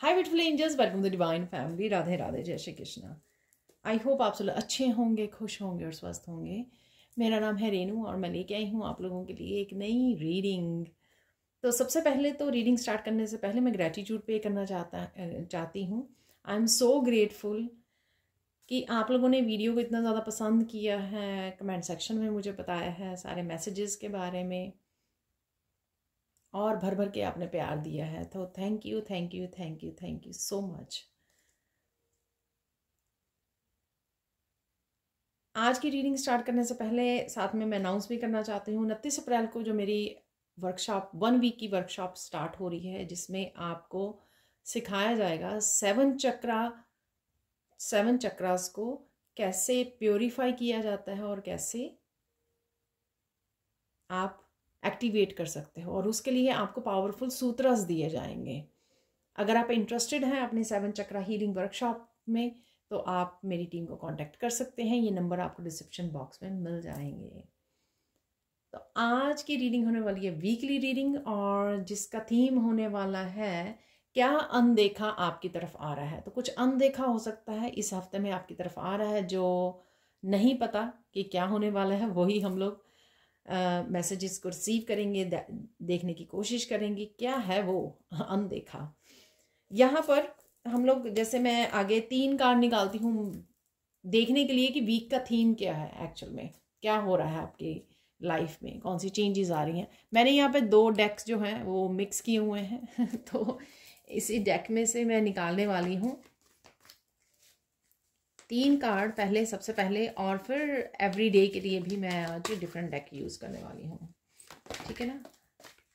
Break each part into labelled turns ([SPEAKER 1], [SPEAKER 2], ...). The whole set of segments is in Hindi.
[SPEAKER 1] high beautiful angels welcome the divine family Radhe Radhe जय श्री कृष्णा आई होप आप सब अच्छे होंगे खुश होंगे और स्वस्थ होंगे मेरा नाम है रेनू और मैं लेके आई हूँ आप लोगों के लिए एक नई रीडिंग तो सबसे पहले तो रीडिंग स्टार्ट करने से पहले मैं ग्रैटिट्यूड पे करना चाहता चाहती हूँ आई एम सो ग्रेटफुल कि आप लोगों ने वीडियो को इतना ज़्यादा पसंद किया है कमेंट सेक्शन में मुझे बताया है सारे मैसेजेस के बारे में और भर भर के आपने प्यार दिया है तो thank you thank you thank you thank you so much आज की रीडिंग स्टार्ट करने से पहले साथ में मैं अनाउंस भी करना चाहती हूँ उनतीस अप्रैल को जो मेरी वर्कशॉप वन वीक की वर्कशॉप स्टार्ट हो रही है जिसमें आपको सिखाया जाएगा सेवन चक्रा सेवन चक्रास को कैसे प्योरीफाई किया जाता है और कैसे आप एक्टिवेट कर सकते हो और उसके लिए आपको पावरफुल सूत्रस दिए जाएंगे अगर आप इंटरेस्टेड हैं अपने सेवन चक्रा हीलिंग वर्कशॉप में तो आप मेरी टीम को कांटेक्ट कर सकते हैं ये नंबर आपको डिस्क्रिप्शन बॉक्स में मिल जाएंगे तो आज की रीडिंग होने वाली है वीकली रीडिंग और जिसका थीम होने वाला है क्या अनदेखा आपकी तरफ आ रहा है तो कुछ अनदेखा हो सकता है इस हफ्ते में आपकी तरफ आ रहा है जो नहीं पता कि क्या होने वाला है वही हम लोग मैसेजेस को रिसीव करेंगे देखने की कोशिश करेंगे क्या है वो अनदेखा यहाँ पर हम लोग जैसे मैं आगे तीन कार्ड निकालती हूँ देखने के लिए कि वीक का थीम क्या है एक्चुअल में क्या हो रहा है आपकी लाइफ में कौन सी चेंजेस आ रही हैं मैंने यहाँ पे दो डेक्स जो हैं वो मिक्स किए हुए हैं तो इसी डेक में से मैं निकालने वाली हूँ तीन कार्ड पहले सबसे पहले और फिर एवरी डे के लिए भी मैं आज डिफरेंट डेक यूज़ करने वाली हूँ ठीक है ना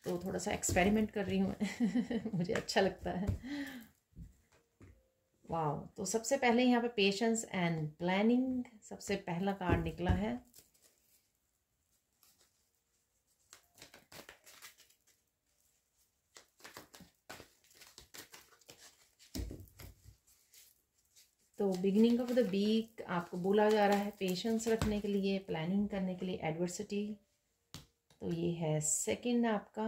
[SPEAKER 1] तो थोड़ा सा एक्सपेरिमेंट कर रही हूँ मुझे अच्छा लगता है वाह तो सबसे पहले यहाँ पे पेशेंस एंड प्लानिंग सबसे पहला कार्ड निकला है तो बिगिनिंग ऑफ द वीक आपको बोला जा रहा है पेशेंस रखने के लिए प्लानिंग करने के लिए एडवर्सिटी तो ये है सेकंड आपका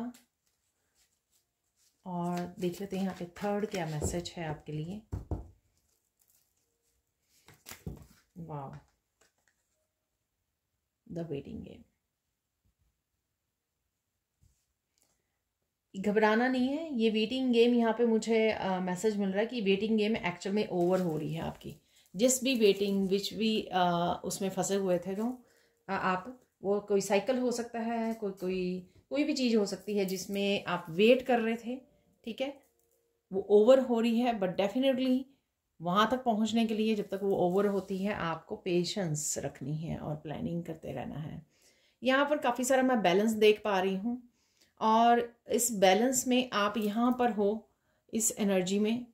[SPEAKER 1] और देख लेते हैं यहाँ पे थर्ड क्या मैसेज है आपके लिए वाह द वेटिंग गेम घबराना नहीं है ये वेटिंग गेम यहाँ पे मुझे मैसेज मिल रहा है कि वेटिंग गेम एक्चुअल में ओवर हो रही है आपकी जिस भी वेटिंग विच भी आ, उसमें फंसे हुए थे जो तो, आ, आप वो कोई साइकिल हो सकता है कोई कोई कोई भी चीज़ हो सकती है जिसमें आप वेट कर रहे थे ठीक है वो ओवर हो रही है बट डेफिनेटली वहाँ तक पहुँचने के लिए जब तक वो ओवर होती है आपको पेशेंस रखनी है और प्लानिंग करते रहना है यहाँ पर काफ़ी सारा मैं बैलेंस देख पा रही हूँ और इस बैलेंस में आप यहाँ पर हो इस एनर्जी में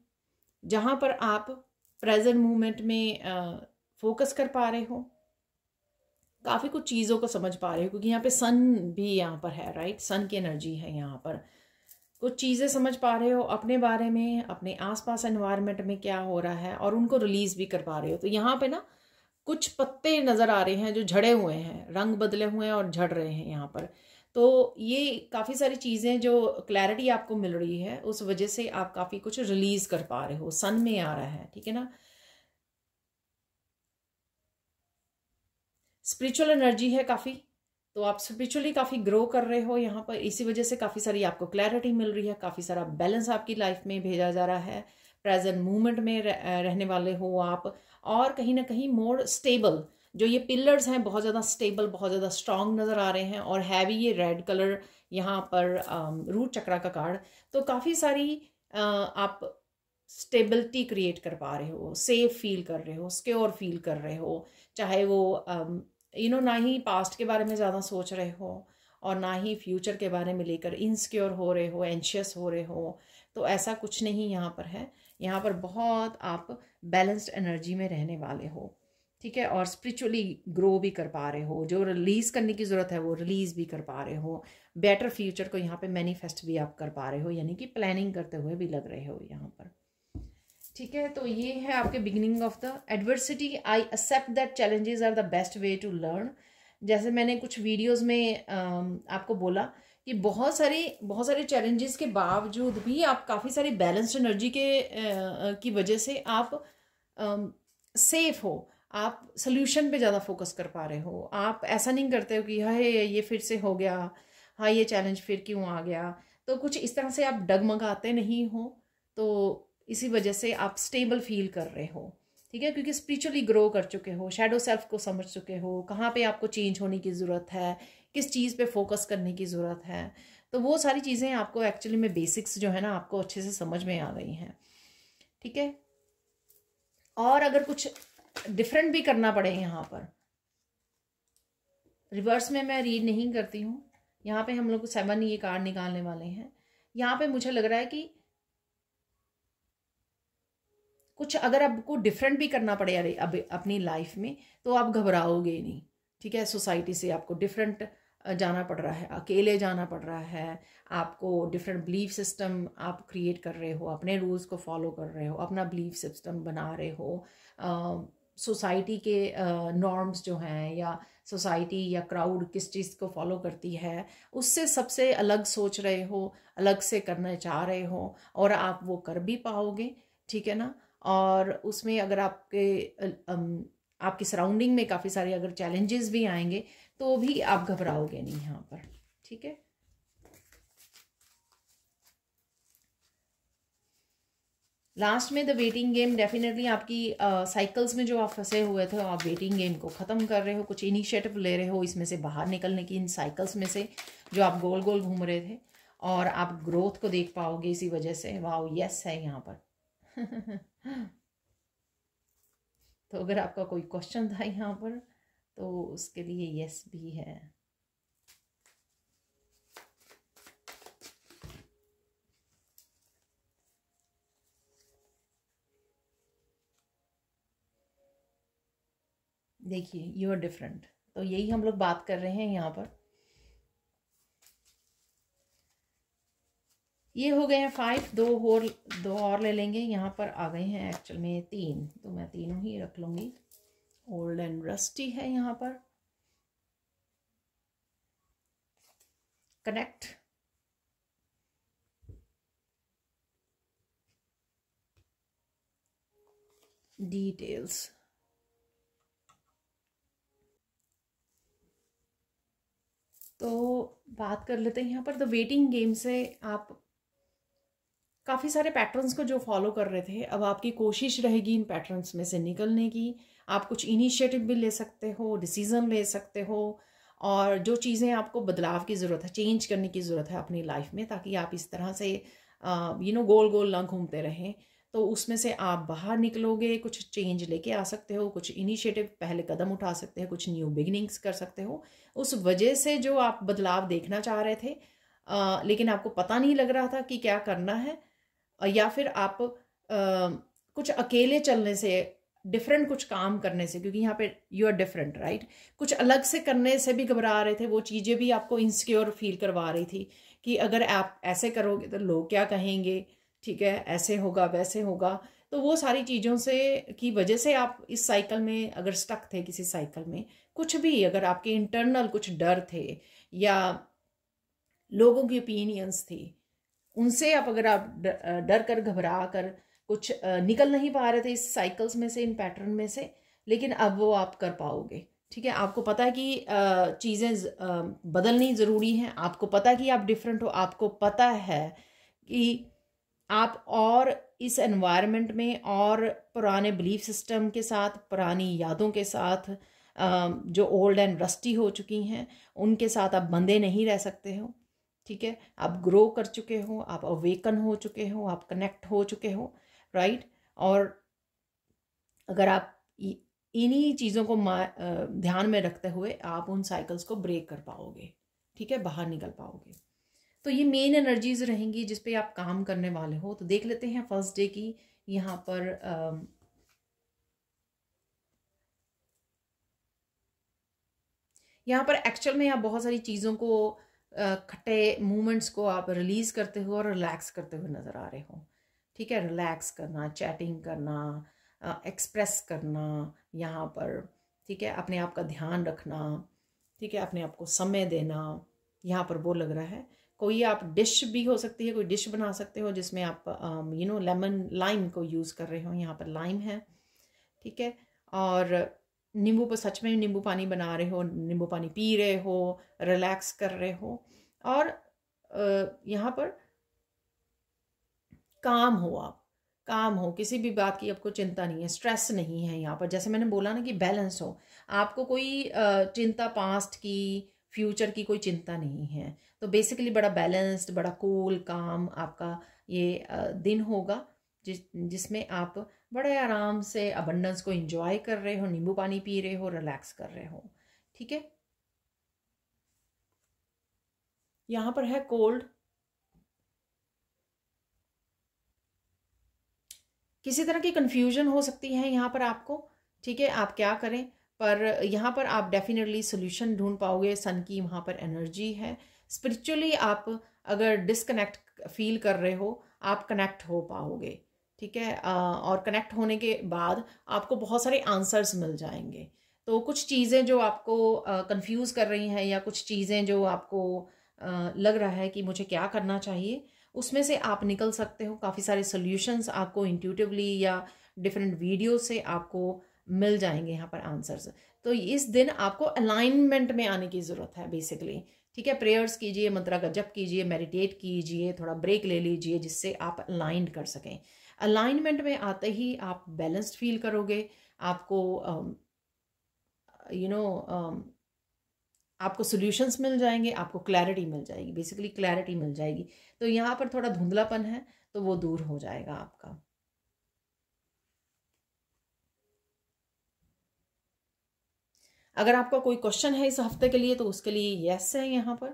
[SPEAKER 1] जहाँ पर आप प्रेजेंट मोमेंट में फोकस कर पा रहे हो काफ़ी कुछ चीज़ों को समझ पा रहे हो क्योंकि यहाँ पे सन भी यहाँ पर है राइट सन की एनर्जी है यहाँ पर कुछ चीज़ें समझ पा रहे हो अपने बारे में अपने आसपास एनवायरनमेंट में क्या हो रहा है और उनको रिलीज़ भी कर पा रहे हो तो यहाँ पे ना कुछ पत्ते नज़र आ रहे हैं जो झड़े हुए हैं रंग बदले हुए हैं और झड़ रहे हैं यहाँ पर तो ये काफ़ी सारी चीज़ें जो क्लैरिटी आपको मिल रही है उस वजह से आप काफ़ी कुछ रिलीज़ कर पा रहे हो सन में आ रहा है ठीक है ना स्पिरिचुअल एनर्जी है काफ़ी तो आप स्पिरिचुअली काफ़ी ग्रो कर रहे हो यहाँ पर इसी वजह से काफ़ी सारी आपको क्लैरिटी मिल रही है काफ़ी सारा बैलेंस आपकी लाइफ में भेजा जा रहा है प्रेजेंट मूवमेंट में रहने वाले हो आप और कहीं ना कहीं मोर स्टेबल जो ये पिलर्स हैं बहुत ज़्यादा स्टेबल बहुत ज़्यादा स्ट्रांग नज़र आ रहे हैं और हैवी ये रेड कलर यहाँ पर रूट um, चक्रा का कार्ड तो काफ़ी सारी आ, uh, आप स्टेबिलिटी क्रिएट कर पा रहे हो सेफ फील कर रहे हो स्क्योर फील कर रहे हो चाहे वो यू um, नो ना ही पास्ट के बारे में ज़्यादा सोच रहे हो और ना ही फ्यूचर के बारे में लेकर इनसिक्योर हो रहे हो एंशियस हो रहे हो तो ऐसा कुछ नहीं यहाँ पर है यहाँ पर बहुत आप बैलेंस्ड एनर्जी में रहने वाले हो ठीक है और स्पिरिचुअली ग्रो भी कर पा रहे हो जो रिलीज़ करने की ज़रूरत है वो रिलीज़ भी कर पा रहे हो बेटर फ्यूचर को यहाँ पे मैनिफेस्ट भी आप कर पा रहे हो यानी कि प्लानिंग करते हुए भी लग रहे हो यहाँ पर ठीक है तो ये है आपके beginning of the adversity I accept that challenges are the best way to learn जैसे मैंने कुछ वीडियोज़ में आपको बोला कि बहुत सारी बहुत सारे चैलेंजेस के बावजूद भी आप काफ़ी सारी बैलेंस्ड एनर्जी के की वजह से आप सेफ हो आप सोल्यूशन पे ज़्यादा फोकस कर पा रहे हो आप ऐसा नहीं करते हो कि हाय ये फिर से हो गया हाँ ये चैलेंज फिर क्यों आ गया तो कुछ इस तरह से आप डगमगाते नहीं हो तो इसी वजह से आप स्टेबल फील कर रहे हो ठीक है क्योंकि स्पिरिचुअली ग्रो कर चुके हो शेडो सेल्फ को समझ चुके हो कहाँ पे आपको चेंज होने की ज़रूरत है किस चीज़ पे फोकस करने की ज़रूरत है तो वो सारी चीज़ें आपको एक्चुअली में बेसिक्स जो है ना आपको अच्छे से समझ में आ गई हैं ठीक है और अगर कुछ डिफरेंट भी करना पड़े यहाँ पर रिवर्स में मैं रीड नहीं करती हूँ यहाँ पे हम लोग सेवन ये कार्ड निकालने वाले हैं यहाँ पे मुझे लग रहा है कि कुछ अगर आपको डिफरेंट भी करना पड़े अरे अब अपनी लाइफ में तो आप घबराओगे नहीं ठीक है सोसाइटी से आपको डिफरेंट जाना पड़ रहा है अकेले जाना पड़ रहा है आपको डिफरेंट बिलीफ सिस्टम आप क्रिएट कर रहे हो अपने रूल्स को फॉलो कर रहे हो अपना बिलीफ सिस्टम बना रहे हो सोसाइटी के नॉर्म्स जो हैं या सोसाइटी या क्राउड किस चीज़ को फॉलो करती है उससे सबसे अलग सोच रहे हो अलग से करना चाह रहे हो और आप वो कर भी पाओगे ठीक है ना और उसमें अगर आपके आपकी सराउंडिंग में काफ़ी सारे अगर चैलेंजेस भी आएंगे तो भी आप घबराओगे नहीं यहाँ पर ठीक है लास्ट में द वेटिंग गेम डेफिनेटली आपकी साइकिल्स uh, में जो आप फंसे हुए थे आप वेटिंग गेम को ख़त्म कर रहे हो कुछ इनिशिएटिव ले रहे हो इसमें से बाहर निकलने की इन साइकिल्स में से जो आप गोल गोल घूम रहे थे और आप ग्रोथ को देख पाओगे इसी वजह से वाह यस है यहाँ पर तो अगर आपका कोई क्वेश्चन था यहाँ पर तो उसके लिए यस भी है देखिए यू आर डिफरेंट तो यही हम लोग बात कर रहे हैं यहाँ पर ये हो गए हैं फाइव दो और दो और ले लेंगे यहाँ पर आ गए हैं एक्चुअल में तीन तो मैं तीनों ही रख लूँगी ओल्ड एंड रस्टी है यहाँ पर कनेक्ट डिटेल्स तो बात कर लेते हैं यहाँ पर द वेटिंग गेम से आप काफ़ी सारे पैटर्न्स को जो फॉलो कर रहे थे अब आपकी कोशिश रहेगी इन पैटर्न्स में से निकलने की आप कुछ इनिशिएटिव भी ले सकते हो डिसीज़न ले सकते हो और जो चीज़ें आपको बदलाव की ज़रूरत है चेंज करने की ज़रूरत है अपनी लाइफ में ताकि आप इस तरह से यू नो गोल गोल ना घूमते रहें तो उसमें से आप बाहर निकलोगे कुछ चेंज लेके आ सकते हो कुछ इनिशिएटिव पहले कदम उठा सकते हो कुछ न्यू बिगनिंग्स कर सकते हो उस वजह से जो आप बदलाव देखना चाह रहे थे आ, लेकिन आपको पता नहीं लग रहा था कि क्या करना है या फिर आप आ, कुछ अकेले चलने से डिफरेंट कुछ काम करने से क्योंकि यहाँ पे यू आर डिफरेंट राइट कुछ अलग से करने से भी घबरा रहे थे वो चीज़ें भी आपको इनसिक्योर फील करवा रही थी कि अगर आप ऐसे करोगे तो लोग क्या कहेंगे ठीक है ऐसे होगा वैसे होगा तो वो सारी चीज़ों से की वजह से आप इस साइकिल में अगर स्टक थे किसी साइकिल में कुछ भी अगर आपके इंटरनल कुछ डर थे या लोगों की ओपिनियंस थी उनसे आप अगर आप डर कर घबरा कर कुछ निकल नहीं पा रहे थे इस साइकिल्स में से इन पैटर्न में से लेकिन अब वो आप कर पाओगे ठीक है आपको पता है कि चीज़ें बदलनी ज़रूरी हैं आपको पता है कि आप डिफरेंट हो आपको पता है कि आप और इस एनवायरनमेंट में और पुराने बिलीफ सिस्टम के साथ पुरानी यादों के साथ जो ओल्ड एंड रस्टी हो चुकी हैं उनके साथ आप बंधे नहीं रह सकते हो ठीक है आप ग्रो कर चुके हो आप अवेकन हो चुके हो आप कनेक्ट हो चुके हो राइट और अगर आप इन्हीं चीज़ों को ध्यान में रखते हुए आप उन साइकिल्स को ब्रेक कर पाओगे ठीक है बाहर निकल पाओगे तो ये मेन एनर्जीज रहेंगी जिस पे आप काम करने वाले हो तो देख लेते हैं फर्स्ट डे की यहाँ पर यहाँ पर एक्चुअल में आप बहुत सारी चीज़ों को खट्टे मूवमेंट्स को आप रिलीज़ करते हुए और रिलैक्स करते हुए नज़र आ रहे हो ठीक है रिलैक्स करना चैटिंग करना एक्सप्रेस करना यहाँ पर ठीक है अपने आप का ध्यान रखना ठीक है अपने आप को समय देना यहाँ पर वो लग रहा है कोई आप डिश भी हो सकती है कोई डिश बना सकते हो जिसमें आप यू नो लेमन लाइम को यूज़ कर रहे हो यहाँ पर लाइम है ठीक है और नींबू पर सच में नींबू पानी बना रहे हो नींबू पानी पी रहे हो रिलैक्स कर रहे हो और यहाँ पर काम हो आप काम हो किसी भी बात की आपको चिंता नहीं है स्ट्रेस नहीं है यहाँ पर जैसे मैंने बोला ना कि बैलेंस हो आपको कोई चिंता पास्ट की फ्यूचर की कोई चिंता नहीं है तो बेसिकली बड़ा बैलेंस्ड बड़ा कूल cool, काम आपका ये दिन होगा जिस जिसमें आप बड़े आराम से अबंडेंस को इंजॉय कर रहे हो नींबू पानी पी रहे हो रिलैक्स कर रहे हो ठीक है यहाँ पर है कोल्ड किसी तरह की कंफ्यूजन हो सकती है यहाँ पर आपको ठीक है आप क्या करें पर यहाँ पर आप डेफिनेटली सोल्यूशन ढूंढ पाओगे सन की वहाँ पर एनर्जी है स्पिरिचुअली आप अगर डिसकनेक्ट फील कर रहे हो आप कनेक्ट हो पाओगे ठीक है और कनेक्ट होने के बाद आपको बहुत सारे आंसर्स मिल जाएंगे तो कुछ चीज़ें जो आपको कंफ्यूज कर रही हैं या कुछ चीज़ें जो आपको लग रहा है कि मुझे क्या करना चाहिए उसमें से आप निकल सकते हो काफ़ी सारे सॉल्यूशंस आपको इंट्यूटिवली या डिफरेंट वीडियो से आपको मिल जाएंगे यहाँ पर आंसर्स तो इस दिन आपको अलाइनमेंट में आने की ज़रूरत है बेसिकली ठीक है प्रेयर्स कीजिए मंत्रा का जप कीजिए मेडिटेट कीजिए थोड़ा ब्रेक ले लीजिए जिससे आप अलाइन कर सकें अलाइनमेंट में आते ही आप बैलेंस्ड फील करोगे आपको यू um, नो um, आपको सॉल्यूशंस मिल जाएंगे आपको क्लैरिटी मिल जाएगी बेसिकली क्लैरिटी मिल जाएगी तो यहाँ पर थोड़ा धुंधलापन है तो वो दूर हो जाएगा आपका अगर आपका कोई क्वेश्चन है इस हफ्ते के लिए तो उसके लिए यस है यहाँ पर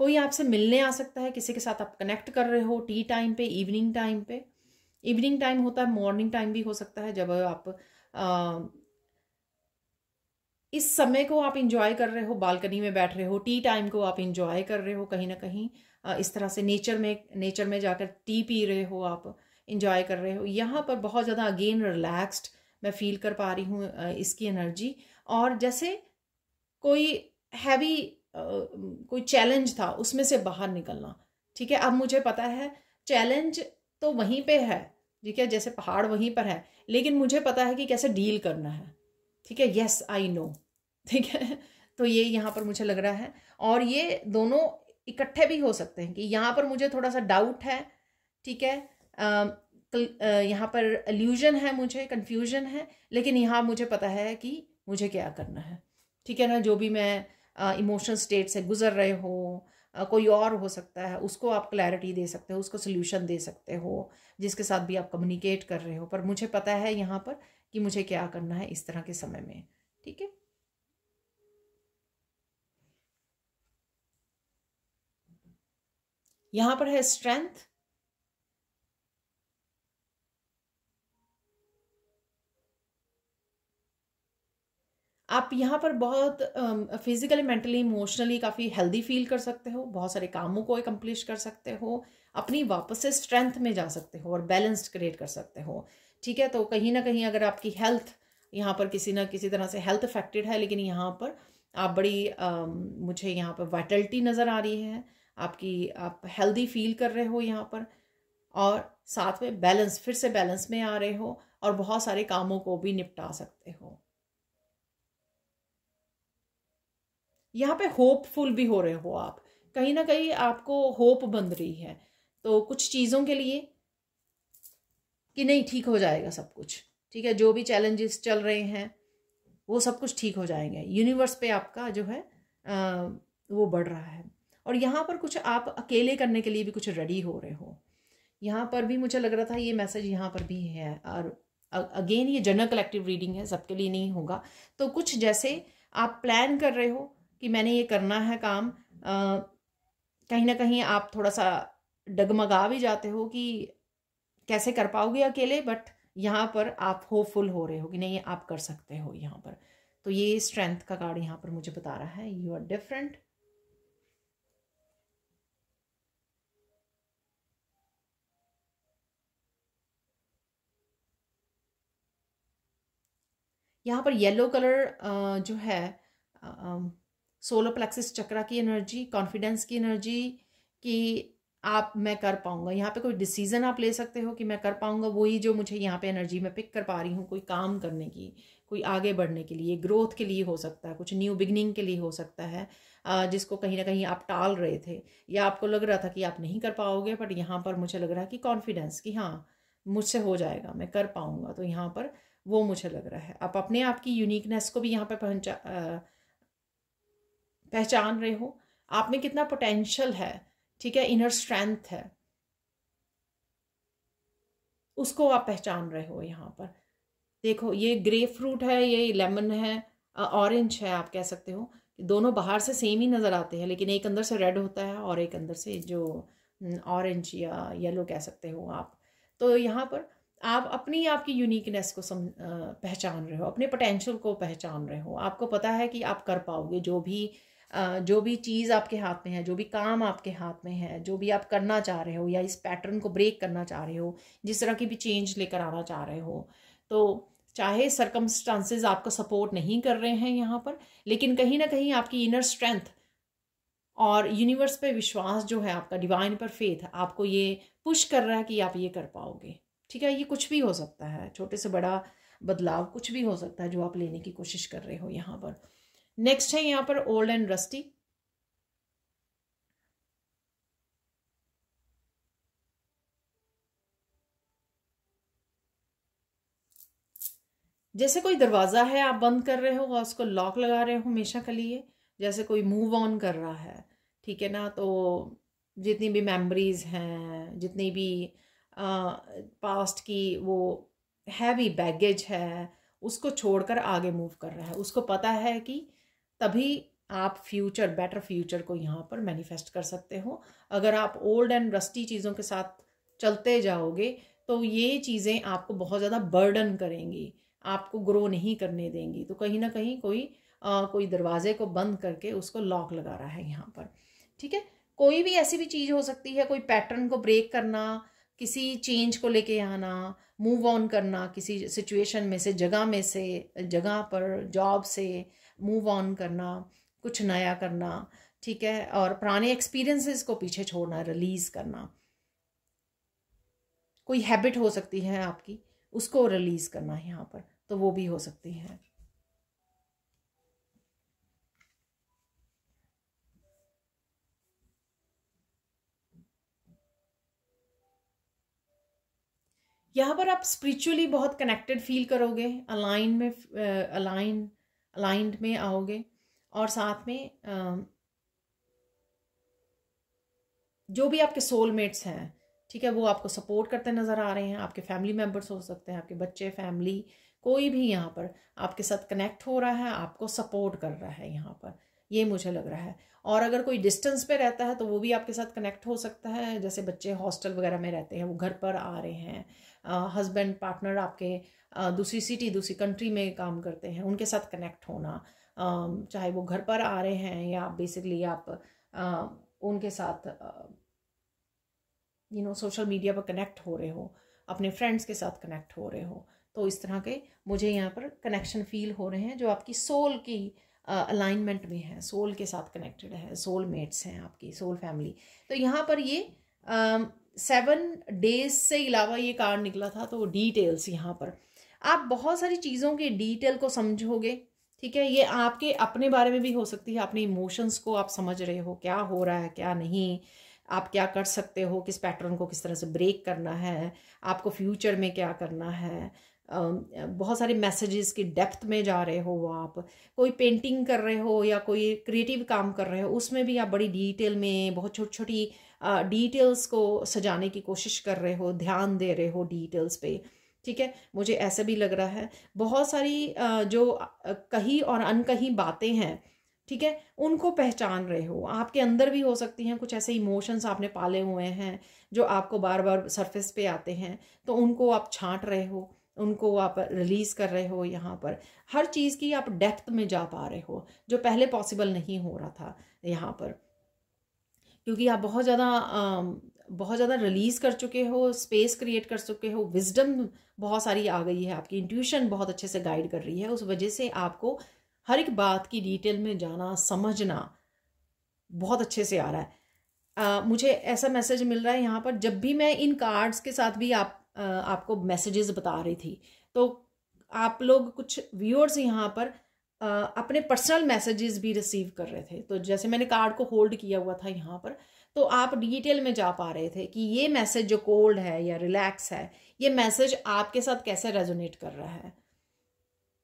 [SPEAKER 1] कोई आपसे मिलने आ सकता है किसी के साथ आप कनेक्ट कर रहे हो टी टाइम पे इवनिंग टाइम पे इवनिंग टाइम होता है मॉर्निंग टाइम भी हो सकता है जब आप आ, इस समय को आप इंजॉय कर रहे हो बालकनी में बैठ रहे हो टी टाइम को आप इंजॉय कर रहे हो कहीं ना कहीं इस तरह से नेचर में नेचर में जाकर टी पी रहे हो आप इंजॉय कर रहे हो यहाँ पर बहुत ज़्यादा अगेन रिलैक्स्ड मैं फील कर पा रही हूँ इसकी एनर्जी और जैसे कोई हैवी कोई चैलेंज था उसमें से बाहर निकलना ठीक है अब मुझे पता है चैलेंज तो वहीं पे है ठीक है जैसे पहाड़ वहीं पर है लेकिन मुझे पता है कि कैसे डील करना है ठीक है यस आई नो ठीक है तो ये यहाँ पर मुझे लग रहा है और ये दोनों इकट्ठे भी हो सकते हैं कि यहाँ पर मुझे थोड़ा सा डाउट है ठीक है यहाँ पर एल्यूजन है मुझे कन्फ्यूजन है लेकिन यहाँ मुझे पता है कि मुझे क्या करना है ठीक है ना जो भी मैं इमोशनल स्टेट से गुजर रहे हो आ, कोई और हो सकता है उसको आप क्लैरिटी दे सकते हो उसको सोल्यूशन दे सकते हो जिसके साथ भी आप कम्युनिकेट कर रहे हो पर मुझे पता है यहाँ पर कि मुझे क्या करना है इस तरह के समय में ठीक है यहां पर है स्ट्रेंथ आप यहाँ पर बहुत फिजिकली मेंटली इमोशनली काफ़ी हेल्दी फील कर सकते हो बहुत सारे कामों को एकम्प्लिश कर सकते हो अपनी वापस से स्ट्रेंथ में जा सकते हो और बैलेंस क्रिएट कर सकते हो ठीक है तो कहीं ना कहीं अगर आपकी हेल्थ यहाँ पर किसी ना किसी तरह से हेल्थ अफेक्टेड है लेकिन यहाँ पर आप बड़ी आ, um, मुझे यहाँ पर वाइटलिटी नज़र आ रही है आपकी आप हेल्दी फील कर रहे हो यहाँ पर और साथ में बैलेंस फिर से बैलेंस में आ रहे हो और बहुत सारे कामों को भी निपटा सकते हो यहाँ पे होपफुल भी हो रहे हो आप कहीं ना कहीं आपको होप बन रही है तो कुछ चीज़ों के लिए कि नहीं ठीक हो जाएगा सब कुछ ठीक है जो भी चैलेंजेस चल रहे हैं वो सब कुछ ठीक हो जाएंगे यूनिवर्स पे आपका जो है आ, वो बढ़ रहा है और यहाँ पर कुछ आप अकेले करने के लिए भी कुछ रेडी हो रहे हो यहाँ पर भी मुझे लग रहा था ये मैसेज यहाँ पर भी है और अगेन ये जनरल कलेक्टिव रीडिंग है सबके लिए नहीं होगा तो कुछ जैसे आप प्लान कर रहे हो कि मैंने ये करना है काम कहीं ना कहीं आप थोड़ा सा डगमगा भी जाते हो कि कैसे कर पाओगे अकेले बट यहाँ पर आप होपफुल हो रहे हो कि नहीं आप कर सकते हो यहाँ पर तो ये स्ट्रेंथ का कार्ड यहाँ पर मुझे बता रहा है यू आर डिफरेंट यहाँ पर येलो कलर जो है सोलर प्लेक्सिस चक्रा की एनर्जी कॉन्फिडेंस की एनर्जी कि आप मैं कर पाऊँगा यहाँ पे कोई डिसीज़न आप ले सकते हो कि मैं कर पाऊँगा वही जो मुझे यहाँ पे एनर्जी मैं पिक कर पा रही हूँ कोई काम करने की कोई आगे बढ़ने के लिए ग्रोथ के लिए हो सकता है कुछ न्यू बिगनिंग के लिए हो सकता है जिसको कहीं ना कहीं आप टाल रहे थे या आपको लग रहा था कि आप नहीं कर पाओगे बट यहाँ पर मुझे लग रहा है कि कॉन्फिडेंस कि हाँ मुझसे हो जाएगा मैं कर पाऊँगा तो यहाँ पर वो मुझे लग रहा है आप अपने आप की यूनिकनेस को भी यहाँ पर पहचा पहचान रहे हो आप में कितना पोटेंशियल है ठीक है इनर स्ट्रेंथ है उसको आप पहचान रहे हो यहाँ पर देखो ये ग्रे फ्रूट है ये लेमन है ऑरेंज है आप कह सकते हो दोनों बाहर से सेम ही नज़र आते हैं लेकिन एक अंदर से रेड होता है और एक अंदर से जो ऑरेंज या येलो कह सकते हो आप तो यहाँ पर आप अपनी आपकी यूनिकनेस को सम पहचान रहे हो अपने पोटेंशियल को पहचान रहे हो आपको पता है कि आप कर पाओगे जो भी जो भी चीज़ आपके हाथ में है जो भी काम आपके हाथ में है जो भी आप करना चाह रहे हो या इस पैटर्न को ब्रेक करना चाह रहे हो जिस तरह की भी चेंज लेकर आना चाह रहे हो तो चाहे सरकमस्टांसेस आपको सपोर्ट नहीं कर रहे हैं यहाँ पर लेकिन कहीं ना कहीं आपकी इनर स्ट्रेंथ और यूनिवर्स पे विश्वास जो है आपका डिवाइन पर फेथ आपको ये पुश कर रहा है कि आप ये कर पाओगे ठीक है ये कुछ भी हो सकता है छोटे से बड़ा बदलाव कुछ भी हो सकता है जो आप लेने की कोशिश कर रहे हो यहाँ पर नेक्स्ट है यहाँ पर ओल्ड एंड रस्टी जैसे कोई दरवाज़ा है आप बंद कर रहे हो और उसको लॉक लगा रहे हो हमेशा के लिए जैसे कोई मूव ऑन कर रहा है ठीक है ना तो जितनी भी मेमोरीज़ हैं जितनी भी पास्ट की वो हैवी बैगेज है उसको छोड़कर आगे मूव कर रहा है उसको पता है कि तभी आप फ्यूचर बेटर फ्यूचर को यहाँ पर मैनिफेस्ट कर सकते हो अगर आप ओल्ड एंड रस्टी चीज़ों के साथ चलते जाओगे तो ये चीज़ें आपको बहुत ज़्यादा बर्डन करेंगी आपको ग्रो नहीं करने देंगी तो कहीं ना कहीं कोई आ, कोई दरवाजे को बंद करके उसको लॉक लगा रहा है यहाँ पर ठीक है कोई भी ऐसी भी चीज़ हो सकती है कोई पैटर्न को ब्रेक करना किसी चेंज को लेके आना मूव ऑन करना किसी सिचुएशन में से जगह में से जगह पर जॉब से मूव ऑन करना कुछ नया करना ठीक है और पुराने एक्सपीरियंसेस को पीछे छोड़ना रिलीज करना कोई हैबिट हो सकती है आपकी उसको रिलीज करना यहाँ पर तो वो भी हो सकती है यहाँ पर आप स्पिरिचुअली बहुत कनेक्टेड फील करोगे अलाइन में अलाइन अलाइंड में आओगे और साथ में uh, जो भी आपके सोलमेट्स हैं ठीक है वो आपको सपोर्ट करते नज़र आ रहे हैं आपके फैमिली मेम्बर्स हो सकते हैं आपके बच्चे फैमिली कोई भी यहाँ पर आपके साथ कनेक्ट हो रहा है आपको सपोर्ट कर रहा है यहाँ पर ये मुझे लग रहा है और अगर कोई डिस्टेंस पे रहता है तो वो भी आपके साथ कनेक्ट हो सकता है जैसे बच्चे हॉस्टल वगैरह में रहते हैं वो घर पर आ रहे हैं हस्बैंड पार्टनर आपके दूसरी सिटी दूसरी कंट्री में काम करते हैं उनके साथ कनेक्ट होना चाहे वो घर पर आ रहे हैं या बेसिकली आप उनके साथ यू नो सोशल मीडिया पर कनेक्ट हो रहे हो अपने फ्रेंड्स के साथ कनेक्ट हो रहे हो तो इस तरह के मुझे यहाँ पर कनेक्शन फील हो रहे हैं जो आपकी सोल की अलाइनमेंट में है सोल के साथ कनेक्टेड है सोल मेट्स हैं आपकी सोल फैमिली तो यहाँ पर ये सेवन डेज से अलावा ये कार्ड निकला था तो डिटेल्स यहाँ पर आप बहुत सारी चीज़ों के डिटेल को समझोगे ठीक है ये आपके अपने बारे में भी हो सकती है अपने इमोशंस को आप समझ रहे हो क्या हो रहा है क्या नहीं आप क्या कर सकते हो किस पैटर्न को किस तरह से ब्रेक करना है आपको फ्यूचर में क्या करना है बहुत सारे मैसेजेस की डेप्थ में जा रहे हो आप कोई पेंटिंग कर रहे हो या कोई क्रिएटिव काम कर रहे हो उसमें भी आप बड़ी डिटेल में बहुत छोटी छोटी डिटेल्स को सजाने की कोशिश कर रहे हो ध्यान दे रहे हो डिटेल्स पे ठीक है मुझे ऐसा भी लग रहा है बहुत सारी जो कही और अनकही बातें हैं ठीक है उनको पहचान रहे हो आपके अंदर भी हो सकती हैं कुछ ऐसे इमोशंस आपने पाले हुए हैं जो आपको बार बार सरफेस पे आते हैं तो उनको आप छांट रहे हो उनको आप रिलीज़ कर रहे हो यहाँ पर हर चीज़ की आप डेप्थ में जा पा रहे हो जो पहले पॉसिबल नहीं हो रहा था यहाँ पर क्योंकि आप बहुत ज़्यादा बहुत ज़्यादा रिलीज़ कर चुके हो स्पेस क्रिएट कर चुके हो विजडम बहुत सारी आ गई है आपकी इंट्यूशन बहुत अच्छे से गाइड कर रही है उस वजह से आपको हर एक बात की डिटेल में जाना समझना बहुत अच्छे से आ रहा है आ, मुझे ऐसा मैसेज मिल रहा है यहाँ पर जब भी मैं इन कार्ड्स के साथ भी आप आ, आपको मैसेजेस बता रही थी तो आप लोग कुछ व्यूअर्स यहाँ पर अपने पर्सनल मैसेजेस भी रिसीव कर रहे थे तो जैसे मैंने कार्ड को होल्ड किया हुआ था यहाँ पर तो आप डिटेल में जा पा रहे थे कि ये मैसेज जो कोल्ड है या रिलैक्स है ये मैसेज आपके साथ कैसे रेजोनेट कर रहा है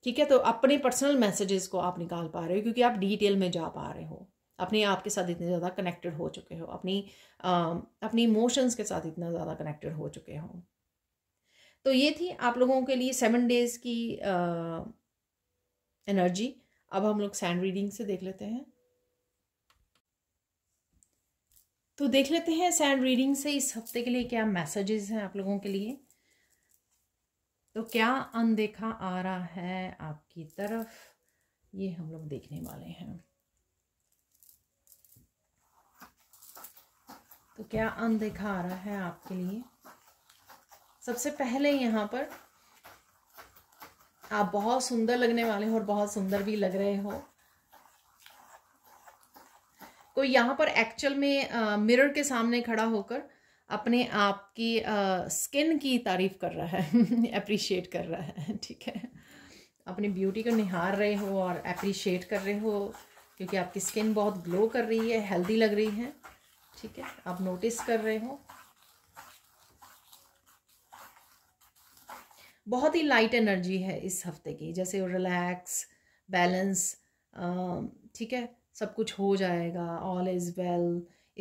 [SPEAKER 1] ठीक है तो अपने पर्सनल मैसेजेस को आप निकाल पा रहे हो क्योंकि आप डिटेल में जा पा रहे हो अपने आप के साथ इतने ज़्यादा कनेक्टेड हो चुके हो अपनी आ, अपनी इमोशंस के साथ इतना ज़्यादा कनेक्टेड हो चुके हो तो ये थी आप लोगों के लिए सेवन डेज़ की आ, एनर्जी अब हम लोग सैंड रीडिंग से देख लेते हैं तो देख लेते हैं सैंड रीडिंग से इस हफ्ते के लिए क्या मैसेजेस हैं आप लोगों के लिए तो क्या अनदेखा आ रहा है आपकी तरफ ये हम लोग देखने वाले हैं तो क्या अनदेखा आ रहा है आपके लिए सबसे पहले यहाँ पर आप बहुत सुंदर लगने वाले हो और बहुत सुंदर भी लग रहे हो कोई तो यहाँ पर एक्चुअल में मिरर के सामने खड़ा होकर अपने आप की स्किन की तारीफ कर रहा है अप्रिशिएट कर रहा है ठीक है अपनी ब्यूटी को निहार रहे हो और अप्रिशिएट कर रहे हो क्योंकि आपकी स्किन बहुत ग्लो कर रही है हेल्दी लग रही है ठीक है आप नोटिस कर रहे हो बहुत ही लाइट एनर्जी है इस हफ्ते की जैसे रिलैक्स बैलेंस ठीक है सब कुछ हो जाएगा ऑल इज़ वेल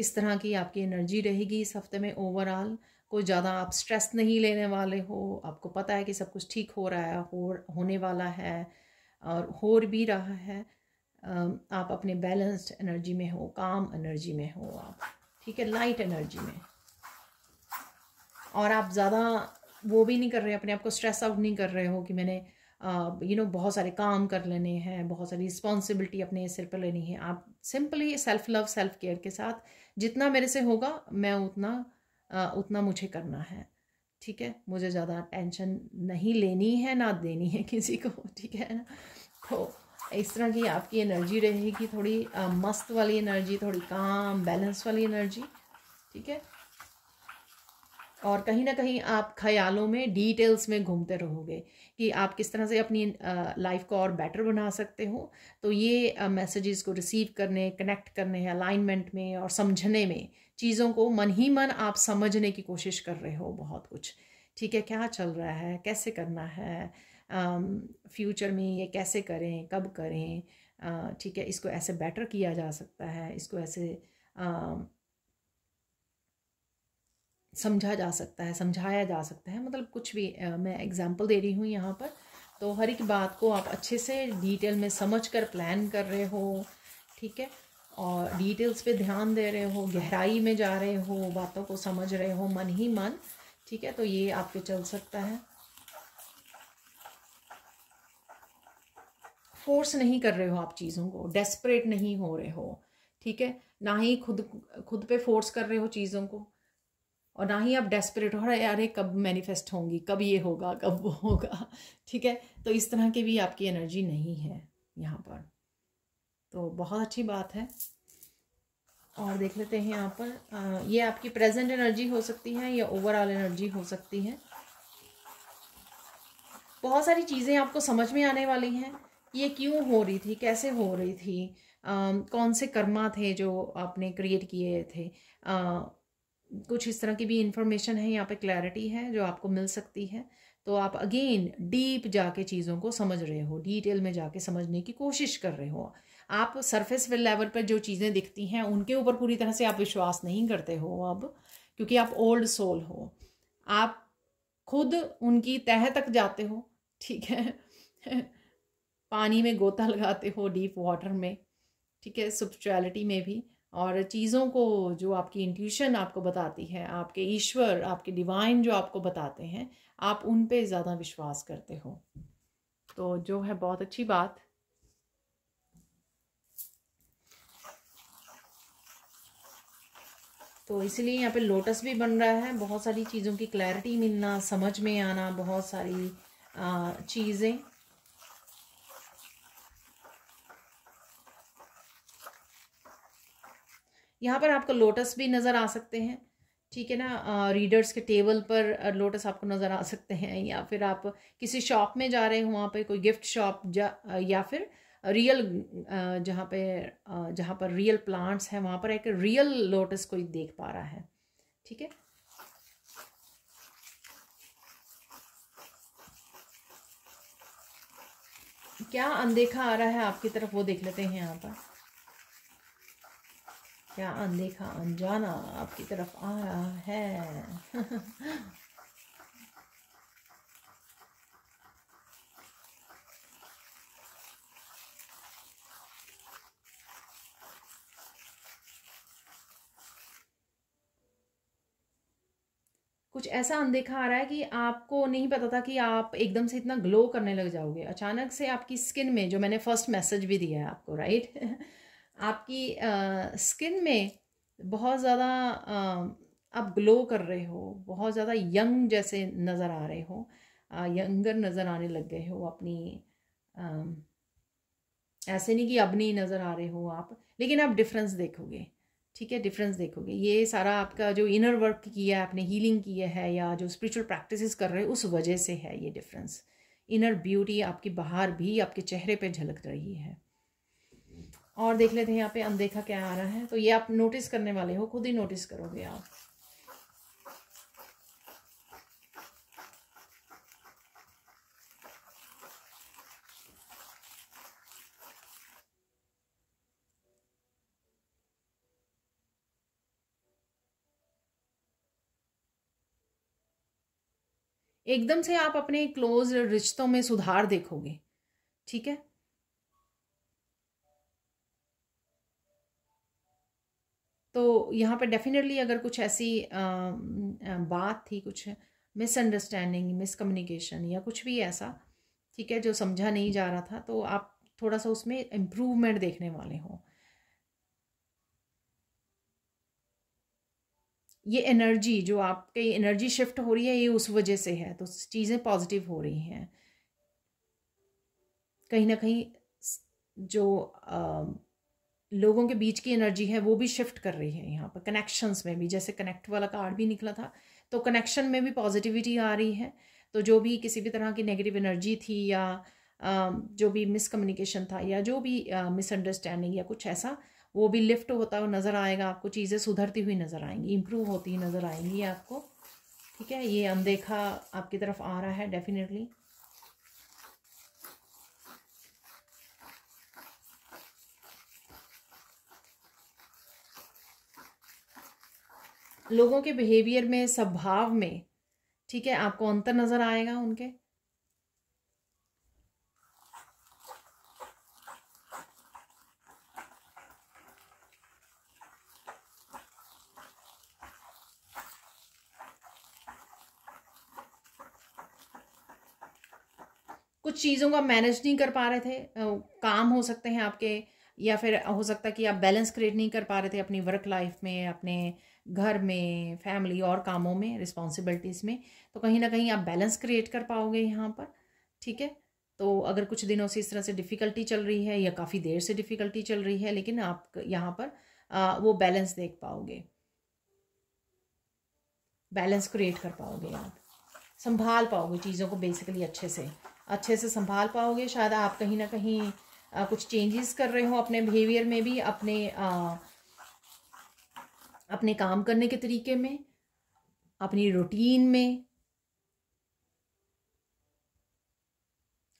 [SPEAKER 1] इस तरह की आपकी एनर्जी रहेगी इस हफ्ते में ओवरऑल कोई ज़्यादा आप स्ट्रेस नहीं लेने वाले हो आपको पता है कि सब कुछ ठीक हो रहा है हो होने वाला है और हो भी रहा है आप अपने बैलेंस्ड एनर्जी में हो काम एनर्जी में हो आप ठीक है लाइट एनर्जी में और आप ज़्यादा वो भी नहीं कर रहे अपने आप को स्ट्रेस आउट नहीं कर रहे हो कि मैंने यू नो बहुत सारे काम कर लेने हैं बहुत सारी रिस्पॉन्सिबिलिटी अपने सिर पर लेनी है आप simply self love self care के साथ जितना मेरे से होगा मैं उतना आ, उतना मुझे करना है ठीक है मुझे ज़्यादा टेंशन नहीं लेनी है ना देनी है किसी को ठीक है ना तो इस तरह की आपकी एनर्जी रहेगी थोड़ी आ, मस्त वाली एनर्जी थोड़ी काम बैलेंस वाली एनर्जी ठीक है और कहीं ना कहीं आप ख्यालों में डिटेल्स में घूमते रहोगे कि आप किस तरह से अपनी लाइफ को और बेटर बना सकते हो तो ये मैसेजेस को रिसीव करने कनेक्ट करने अलाइनमेंट में और समझने में चीज़ों को मन ही मन आप समझने की कोशिश कर रहे हो बहुत कुछ ठीक है क्या चल रहा है कैसे करना है फ्यूचर में ये कैसे करें कब करें ठीक है इसको ऐसे बेटर किया जा सकता है इसको ऐसे समझा जा सकता है समझाया जा सकता है मतलब कुछ भी आ, मैं एग्जांपल दे रही हूँ यहाँ पर तो हर एक बात को आप अच्छे से डिटेल में समझ कर प्लान कर रहे हो ठीक है और डिटेल्स पे ध्यान दे रहे हो गहराई में जा रहे हो बातों को समझ रहे हो मन ही मन ठीक है तो ये आपके चल सकता है फोर्स नहीं कर रहे हो आप चीज़ों को डेस्परेट नहीं हो रहे हो ठीक है ना ही खुद खुद पे फोर्स कर रहे हो चीज़ों को और ना ही आप डेस्परेट हो रहे अरे कब मैनिफेस्ट होंगी कब ये होगा कब वो होगा ठीक है तो इस तरह की भी आपकी एनर्जी नहीं है यहाँ पर तो बहुत अच्छी बात है और देख लेते हैं यहाँ पर ये आपकी प्रेजेंट एनर्जी हो सकती है या ओवरऑल एनर्जी हो सकती है बहुत सारी चीज़ें आपको समझ में आने वाली हैं ये क्यों हो रही थी कैसे हो रही थी आ, कौन से कर्मा थे जो आपने क्रिएट किए थे आ, कुछ इस तरह की भी इंफॉर्मेशन है यहाँ पे क्लैरिटी है जो आपको मिल सकती है तो आप अगेन डीप जाके चीज़ों को समझ रहे हो डिटेल में जाके समझने की कोशिश कर रहे हो आप सरफेस लेवल पर जो चीज़ें दिखती हैं उनके ऊपर पूरी तरह से आप विश्वास नहीं करते हो अब क्योंकि आप ओल्ड सोल हो आप खुद उनकी तह तक जाते हो ठीक है पानी में गोता लगाते हो डीप वाटर में ठीक है सुपचुअलिटी में भी और चीज़ों को जो आपकी इंट्यूशन आपको बताती है आपके ईश्वर आपके डिवाइन जो आपको बताते हैं आप उन पे ज़्यादा विश्वास करते हो तो जो है बहुत अच्छी बात तो इसलिए यहाँ पे लोटस भी बन रहा है बहुत सारी चीज़ों की क्लैरिटी मिलना समझ में आना बहुत सारी चीज़ें यहाँ पर आपको लोटस भी नज़र आ सकते हैं ठीक है ना रीडर्स के टेबल पर लोटस आपको नज़र आ सकते हैं या फिर आप किसी शॉप में जा रहे हो वहाँ पे कोई गिफ्ट शॉप या फिर रियल जहाँ पे जहाँ पर रियल प्लांट्स हैं वहाँ पर एक रियल लोटस कोई देख पा रहा है ठीक है क्या अनदेखा आ रहा है आपकी तरफ वो देख लेते हैं यहाँ पर क्या अनदेखा अनजाना आपकी तरफ आ रहा है कुछ ऐसा अनदेखा आ रहा है कि आपको नहीं पता था कि आप एकदम से इतना ग्लो करने लग जाओगे अचानक से आपकी स्किन में जो मैंने फर्स्ट मैसेज भी दिया है आपको राइट आपकी आ, स्किन में बहुत ज़्यादा आप ग्लो कर रहे हो बहुत ज़्यादा यंग जैसे नज़र आ रहे हो यंगर नज़र आने लग गए हो अपनी आ, ऐसे नहीं कि अब नहीं नज़र आ रहे हो आप लेकिन आप डिफरेंस देखोगे ठीक है डिफरेंस देखोगे ये सारा आपका जो इनर वर्क किया है आपने हीलिंग किया है या जो स्पिरिचुअल प्रैक्टिसेस कर रहे हो उस वजह से है ये डिफरेंस इनर ब्यूटी आपकी बाहर भी आपके चेहरे पे झलक रही है और देख लेते हैं यहाँ पे अनदेखा क्या आ रहा है तो ये आप नोटिस करने वाले हो खुद ही नोटिस करोगे आप एकदम से आप अपने क्लोज रिश्तों में सुधार देखोगे ठीक है तो यहाँ पर डेफिनेटली अगर कुछ ऐसी बात थी कुछ मिसअंडरस्टैंडिंग मिसकम्युनिकेशन या कुछ भी ऐसा ठीक है जो समझा नहीं जा रहा था तो आप थोड़ा सा उसमें इम्प्रूवमेंट देखने वाले हों ये एनर्जी जो आपके एनर्जी शिफ्ट हो रही है ये उस वजह से है तो चीज़ें पॉजिटिव हो रही हैं कहीं ना कहीं जो लोगों के बीच की एनर्जी है वो भी शिफ्ट कर रही है यहाँ पर कनेक्शंस में भी जैसे कनेक्ट वाला कार्ड भी निकला था तो कनेक्शन में भी पॉजिटिविटी आ रही है तो जो भी किसी भी तरह की नेगेटिव एनर्जी थी या जो भी मिसकम्युनिकेशन था या जो भी मिसअंडरस्टैंडिंग या कुछ ऐसा वो भी लिफ्ट होता हुआ नज़र आएगा आपको चीज़ें सुधरती हुई नज़र आएंगी इम्प्रूव होती नज़र आएंगी आपको ठीक है ये अनदेखा आपकी तरफ आ रहा है डेफिनेटली लोगों के बिहेवियर में स्वभाव में ठीक है आपको अंतर नज़र आएगा उनके कुछ चीज़ों का मैनेज नहीं कर पा रहे थे काम हो सकते हैं आपके या फिर हो सकता है कि आप बैलेंस क्रिएट नहीं कर पा रहे थे अपनी वर्क लाइफ में अपने घर में फैमिली और कामों में रिस्पॉन्सिबिलिटीज़ में तो कहीं ना कहीं आप बैलेंस क्रिएट कर पाओगे यहाँ पर ठीक है तो अगर कुछ दिनों से इस तरह से डिफ़िकल्टी चल रही है या काफ़ी देर से डिफ़िकल्टी चल रही है लेकिन आप यहाँ पर आ, वो बैलेंस देख पाओगे बैलेंस क्रिएट कर पाओगे आप संभाल पाओगे चीज़ों को बेसिकली अच्छे से अच्छे से संभाल पाओगे शायद आप कहीं ना कहीं आ, कुछ चेंजेस कर रहे हो अपने बिहेवियर में भी अपने आ, अपने काम करने के तरीके में अपनी रूटीन में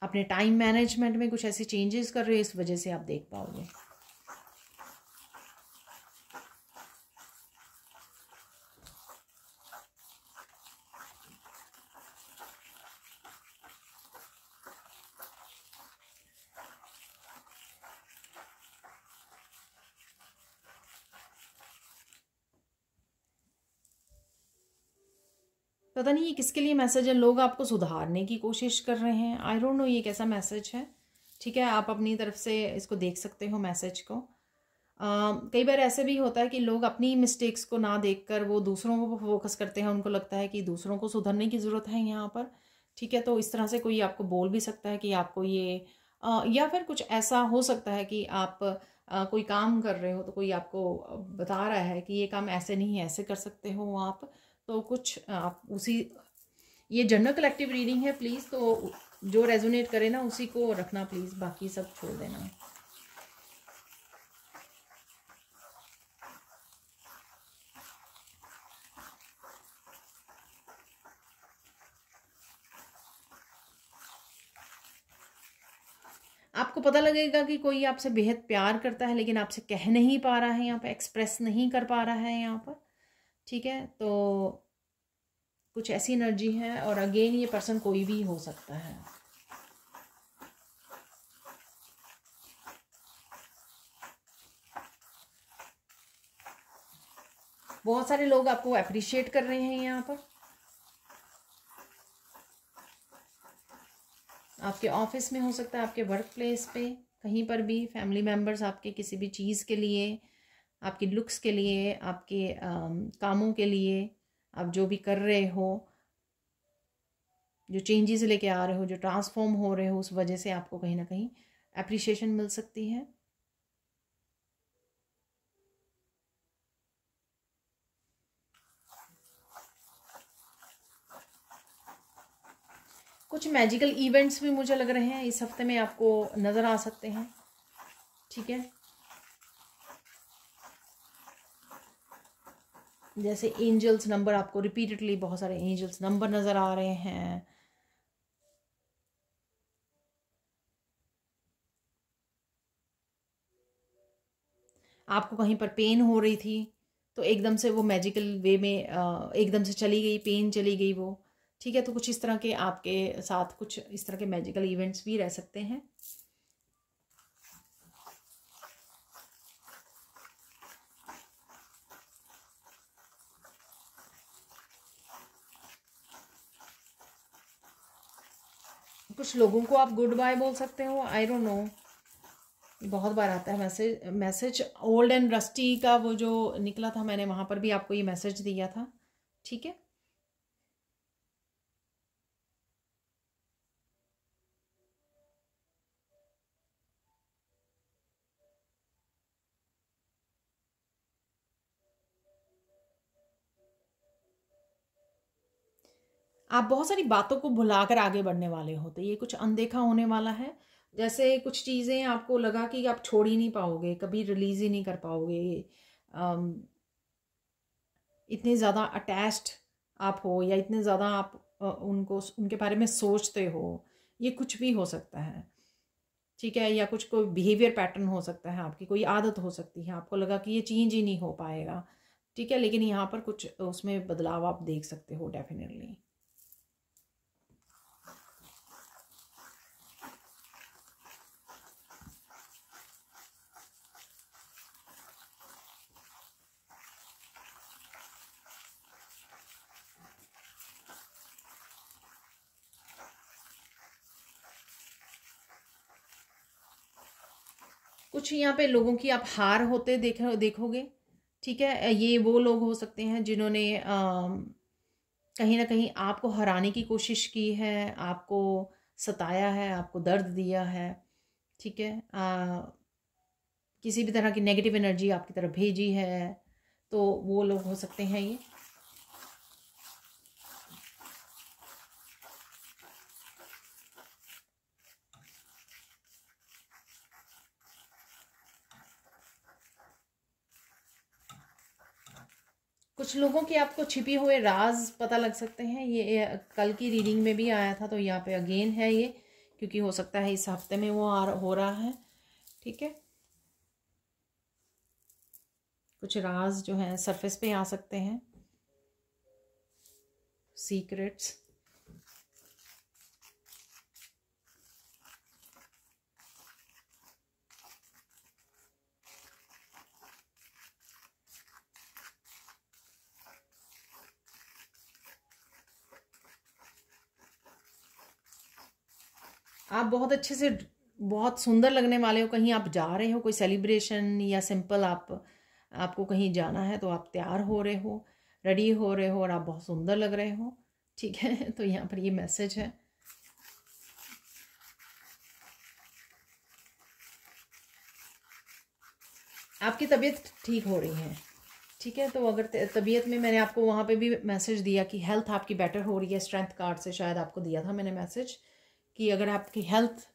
[SPEAKER 1] अपने टाइम मैनेजमेंट में कुछ ऐसे चेंजेस कर रहे हैं इस वजह से आप देख पाओगे पता नहीं ये किसके लिए मैसेज है लोग आपको सुधारने की कोशिश कर रहे हैं आई डोंट नो ये कैसा मैसेज है ठीक है आप अपनी तरफ से इसको देख सकते हो मैसेज को कई बार ऐसे भी होता है कि लोग अपनी मिस्टेक्स को ना देखकर वो दूसरों को फोकस करते हैं उनको लगता है कि दूसरों को सुधरने की ज़रूरत है यहाँ पर ठीक है तो इस तरह से कोई आपको बोल भी सकता है कि आपको ये आ, या फिर कुछ ऐसा हो सकता है कि आप आ, कोई काम कर रहे हो तो कोई आपको बता रहा है कि ये काम ऐसे नहीं ऐसे कर सकते हो आप तो कुछ आप उसी ये जनरल कलेक्टिव रीडिंग है प्लीज़ तो जो रेजोनेट करे ना उसी को रखना प्लीज़ बाकी सब छोड़ देना आपको पता लगेगा कि कोई आपसे बेहद प्यार करता है लेकिन आपसे कह नहीं पा रहा है यहाँ पर एक्सप्रेस नहीं कर पा रहा है यहाँ पर ठीक है तो कुछ ऐसी एनर्जी है और अगेन ये पर्सन कोई भी हो सकता है बहुत सारे लोग आपको अप्रिशिएट कर रहे हैं यहाँ पर आपके ऑफिस में हो सकता है आपके वर्क प्लेस पे कहीं पर भी फैमिली मेंबर्स आपके किसी भी चीज़ के लिए आपकी लुक्स के लिए आपके कामों के लिए आप जो भी कर रहे हो जो चेंजेस लेके आ रहे हो जो ट्रांसफॉर्म हो रहे हो उस वजह से आपको कहीं ना कहीं अप्रिशिएशन मिल सकती है कुछ मैजिकल इवेंट्स भी मुझे लग रहे हैं इस हफ्ते में आपको नज़र आ सकते हैं ठीक है जैसे एंजल्स नंबर आपको रिपीटेडली बहुत सारे एंजल्स नंबर नज़र आ रहे हैं आपको कहीं पर पेन हो रही थी तो एकदम से वो मैजिकल वे में एकदम से चली गई पेन चली गई वो ठीक है तो कुछ इस तरह के आपके साथ कुछ इस तरह के मैजिकल इवेंट्स भी रह सकते हैं कुछ लोगों को आप गुड बाय बोल सकते हो आई डोंट नो बहुत बार आता है message message old and rusty का वो जो निकला था मैंने वहाँ पर भी आपको ये मैसेज दिया था ठीक है आप बहुत सारी बातों को भुलाकर आगे बढ़ने वाले होते ये कुछ अनदेखा होने वाला है जैसे कुछ चीज़ें आपको लगा कि आप छोड़ ही नहीं पाओगे कभी रिलीज ही नहीं कर पाओगे इतने ज़्यादा अटैच्ड आप हो या इतने ज़्यादा आप उनको उनके बारे में सोचते हो ये कुछ भी हो सकता है ठीक है या कुछ कोई बिहेवियर पैटर्न हो सकता है आपकी कोई आदत हो सकती है आपको लगा कि ये चेंज ही नहीं हो पाएगा ठीक है लेकिन यहाँ पर कुछ उसमें बदलाव आप देख सकते हो डेफिनेटली कुछ यहाँ पे लोगों की आप हार होते देख देखोगे ठीक है ये वो लोग हो सकते हैं जिन्होंने कहीं ना कहीं आपको हराने की कोशिश की है आपको सताया है आपको दर्द दिया है ठीक है आ, किसी भी तरह की नेगेटिव एनर्जी आपकी तरफ भेजी है तो वो लोग हो सकते हैं ये कुछ लोगों के आपको छिपे हुए राज पता लग सकते हैं ये कल की रीडिंग में भी आया था तो यहाँ पे अगेन है ये क्योंकि हो सकता है इस हफ्ते में वो आ हो रहा है ठीक है कुछ राज जो हैं सरफेस पे आ सकते हैं सीक्रेट्स आप बहुत अच्छे से बहुत सुंदर लगने वाले हो कहीं आप जा रहे हो कोई सेलिब्रेशन या सिंपल आप आपको कहीं जाना है तो आप तैयार हो रहे हो रेडी हो रहे हो और आप बहुत सुंदर लग रहे हो ठीक है तो यहाँ पर ये मैसेज है आपकी तबीयत ठीक हो रही है ठीक है तो अगर तबीयत में मैंने आपको वहाँ पे भी मैसेज दिया कि हेल्थ आपकी बेटर हो रही है स्ट्रेंथ कार्ड से शायद आपको दिया था मैंने मैसेज कि अगर आपकी हेल्थ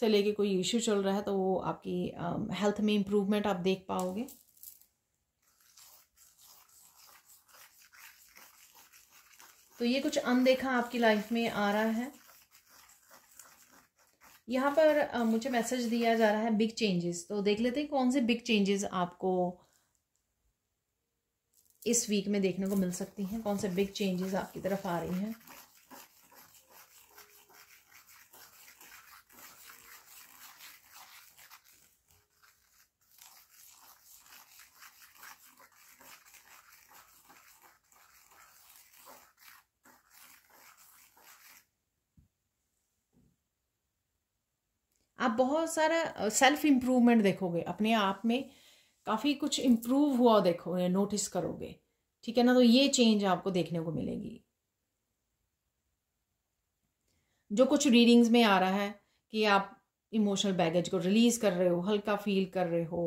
[SPEAKER 1] से लेके कोई इश्यू चल रहा है तो वो आपकी हेल्थ um, में इम्प्रूवमेंट आप देख पाओगे तो ये कुछ अनदेखा आपकी लाइफ में आ रहा है यहाँ पर uh, मुझे मैसेज दिया जा रहा है बिग चेंजेस तो देख लेते हैं कौन से बिग चेंजेस आपको इस वीक में देखने को मिल सकती हैं कौन से बिग चेंजेस आपकी तरफ आ रही हैं आप बहुत सारा सेल्फ इम्प्रूवमेंट देखोगे अपने आप में काफ़ी कुछ इम्प्रूव हुआ देखोगे नोटिस करोगे ठीक है ना तो ये चेंज आपको देखने को मिलेगी जो कुछ रीडिंग्स में आ रहा है कि आप इमोशनल बैगेज को रिलीज़ कर रहे हो हल्का फील कर रहे हो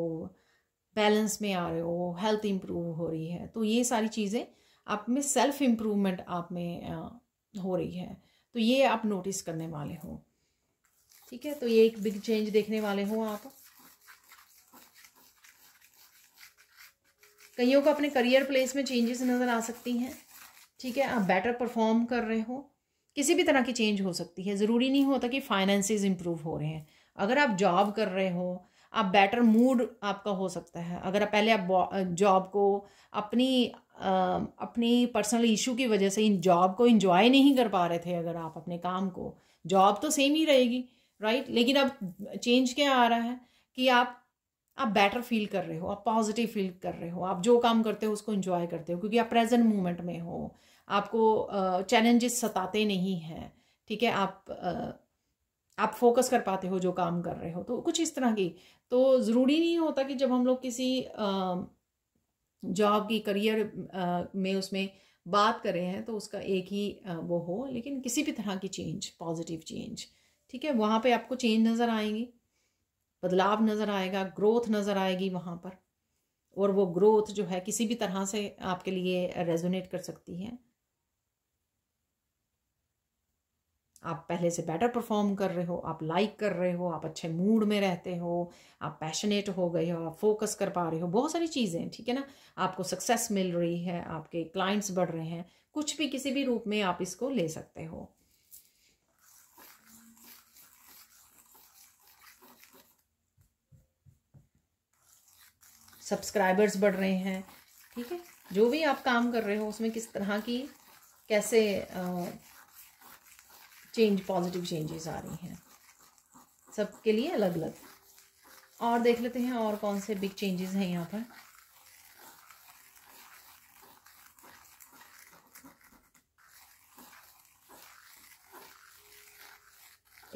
[SPEAKER 1] बैलेंस में आ रहे हो हेल्थ इम्प्रूव हो रही है तो ये सारी चीज़ें आप में सेल्फ इम्प्रूवमेंट आप में हो रही है तो ये आप नोटिस करने वाले हो ठीक है तो ये एक बिग चेंज देखने वाले हो आप कईयों को अपने करियर प्लेस में चेंजेस नज़र आ सकती हैं ठीक है आप बेटर परफॉर्म कर रहे हो किसी भी तरह की चेंज हो सकती है ज़रूरी नहीं होता कि फाइनेंसिस इंप्रूव हो रहे हैं अगर आप जॉब कर रहे हो आप बेटर मूड आपका हो सकता है अगर आप पहले आप जॉब को अपनी आ, अपनी पर्सनल इशू की वजह से इन जॉब को इन्जॉय नहीं कर पा रहे थे अगर आप अपने काम को जॉब तो सेम ही रहेगी राइट लेकिन अब चेंज क्या आ रहा है कि आप आप बेटर फील कर रहे हो आप पॉजिटिव फील कर रहे हो आप जो काम करते हो उसको इन्जॉय करते हो क्योंकि आप प्रेजेंट मोमेंट में हो आपको चैलेंजेस सताते नहीं हैं ठीक है आप आप फोकस कर पाते हो जो काम कर रहे हो तो कुछ इस तरह की तो ज़रूरी नहीं होता कि जब हम लोग किसी जॉब की करियर में उसमें बात कर रहे हैं तो उसका एक ही वो हो लेकिन किसी भी तरह की चेंज पॉजिटिव चेंज ठीक है वहाँ पे आपको चेंज नज़र आएंगी बदलाव नज़र आएगा ग्रोथ नज़र आएगी वहाँ पर और वो ग्रोथ जो है किसी भी तरह से आपके लिए रेजोनेट कर सकती है आप पहले से बेटर परफॉर्म कर रहे हो आप लाइक like कर रहे हो आप अच्छे मूड में रहते हो आप पैशनेट हो गए हो आप फोकस कर पा रहे हो बहुत सारी चीज़ें ठीक है ना आपको सक्सेस मिल रही है आपके क्लाइंट्स बढ़ रहे हैं कुछ भी किसी भी रूप में आप इसको ले सकते हो सब्सक्राइबर्स बढ़ रहे हैं ठीक है जो भी आप काम कर रहे हो उसमें किस तरह की कैसे चेंज पॉजिटिव चेंजेस आ रही हैं सबके लिए अलग अलग और देख लेते हैं और कौन से बिग चेंजेस हैं यहाँ पर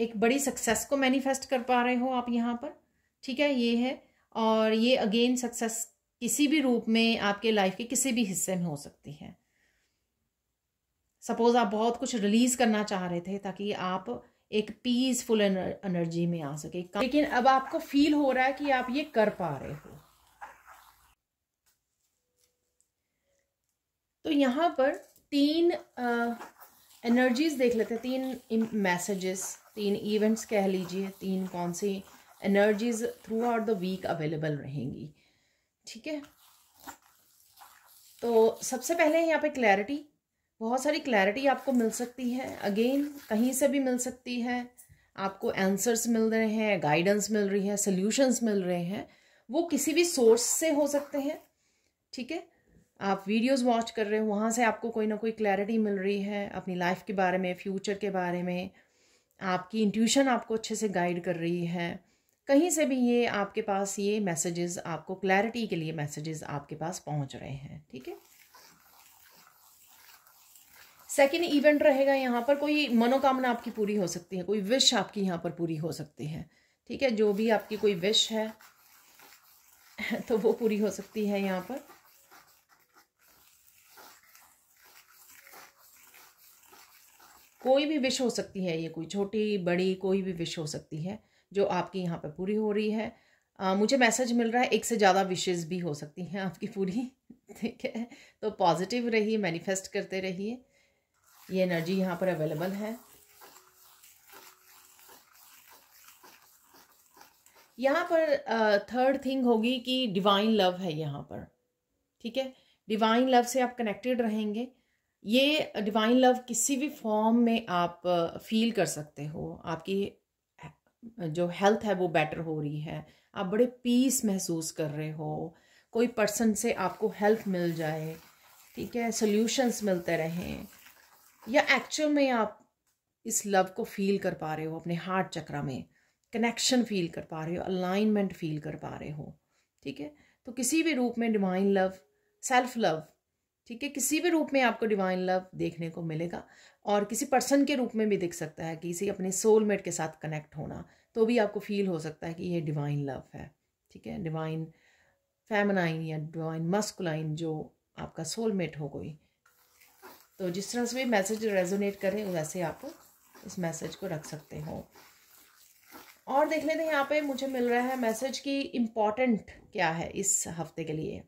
[SPEAKER 1] एक बड़ी सक्सेस को मैनिफेस्ट कर पा रहे हो आप यहाँ पर ठीक है ये है और ये अगेन सक्सेस किसी भी रूप में आपके लाइफ के किसी भी हिस्से में हो सकती है सपोज आप बहुत कुछ रिलीज करना चाह रहे थे ताकि आप एक पीसफुल एनर्जी में आ सके लेकिन अब आपको फील हो रहा है कि आप ये कर पा रहे हो तो यहां पर तीन एनर्जीज देख लेते हैं तीन मैसेजेस तीन इवेंट्स कह लीजिए तीन कौन सी energies throughout the week available रहेंगी ठीक है तो सबसे पहले यहाँ पे क्लैरिटी बहुत सारी क्लैरिटी आपको मिल सकती है अगेन कहीं से भी मिल सकती है आपको आंसर्स मिल रहे हैं गाइडेंस मिल रही है सोल्यूशंस मिल रहे हैं वो किसी भी सोर्स से हो सकते हैं ठीक है आप वीडियोस वॉच कर रहे हो वहाँ से आपको कोई ना कोई क्लैरिटी मिल रही है अपनी लाइफ के बारे में फ्यूचर के बारे में आपकी इंट्यूशन आपको अच्छे से गाइड कर रही है कहीं से भी ये आपके पास ये मैसेजेस आपको क्लैरिटी के लिए मैसेजेस आपके पास पहुंच रहे हैं ठीक है सेकेंड इवेंट रहेगा यहाँ पर कोई मनोकामना आपकी पूरी हो सकती है कोई विश आपकी यहाँ पर पूरी हो सकती है ठीक है जो भी आपकी कोई विश है तो वो पूरी हो सकती है यहाँ पर कोई भी विश हो सकती है ये कोई छोटी बड़ी कोई भी विश हो सकती है जो आपकी यहाँ पर पूरी हो रही है आ, मुझे मैसेज मिल रहा है एक से ज़्यादा विशेज़ भी हो सकती हैं आपकी पूरी ठीक है तो पॉजिटिव रहिए मैनिफेस्ट करते रहिए ये एनर्जी यहाँ पर अवेलेबल है यहाँ पर थर्ड थिंग होगी कि डिवाइन लव है यहाँ पर ठीक है डिवाइन लव से आप कनेक्टेड रहेंगे ये डिवाइन लव किसी भी फॉर्म में आप फील कर सकते हो आपकी जो हेल्थ है वो बेटर हो रही है आप बड़े पीस महसूस कर रहे हो कोई पर्सन से आपको हेल्प मिल जाए ठीक है सॉल्यूशंस मिलते रहें या एक्चुअल में आप इस लव को फील कर पा रहे हो अपने हार्ट चक्रा में कनेक्शन फील कर पा रहे हो अलाइनमेंट फील कर पा रहे हो ठीक है तो किसी भी रूप में डिवाइन लव सेल्फ लव ठीक है किसी भी रूप में आपको डिवाइन लव देखने को मिलेगा और किसी पर्सन के रूप में भी दिख सकता है कि किसी अपने सोलमेट के साथ कनेक्ट होना तो भी आपको फील हो सकता है कि ये डिवाइन लव है ठीक है डिवाइन फेमनाइन या डिवाइन मस्कुलाइन जो आपका सोलमेट हो कोई तो जिस तरह से भी मैसेज रेजोनेट करें वैसे आप इस मैसेज को रख सकते हो और देख लेते हैं यहाँ पे मुझे मिल रहा है मैसेज की इम्पॉर्टेंट क्या है इस हफ्ते के लिए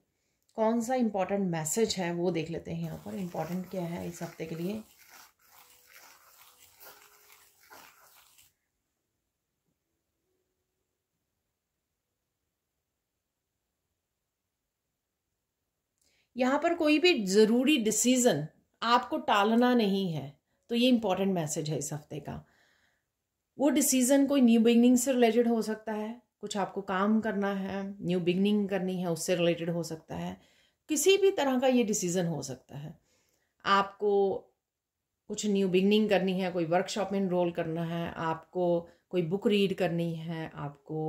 [SPEAKER 1] कौन सा इम्पॉर्टेंट मैसेज है वो देख लेते हैं यहाँ पर इम्पॉर्टेंट क्या है इस हफ्ते के लिए यहाँ पर कोई भी ज़रूरी डिसीज़न आपको टालना नहीं है तो ये इम्पॉर्टेंट मैसेज है इस हफ्ते का वो डिसीज़न कोई न्यू बिगनिंग से रिलेटेड हो सकता है कुछ आपको काम करना है न्यू बिगनिंग करनी है उससे रिलेटेड हो सकता है किसी भी तरह का ये डिसीज़न हो सकता है आपको कुछ न्यू बिगनिंग करनी है कोई वर्कशॉप में इनरोल करना है आपको कोई बुक रीड करनी है आपको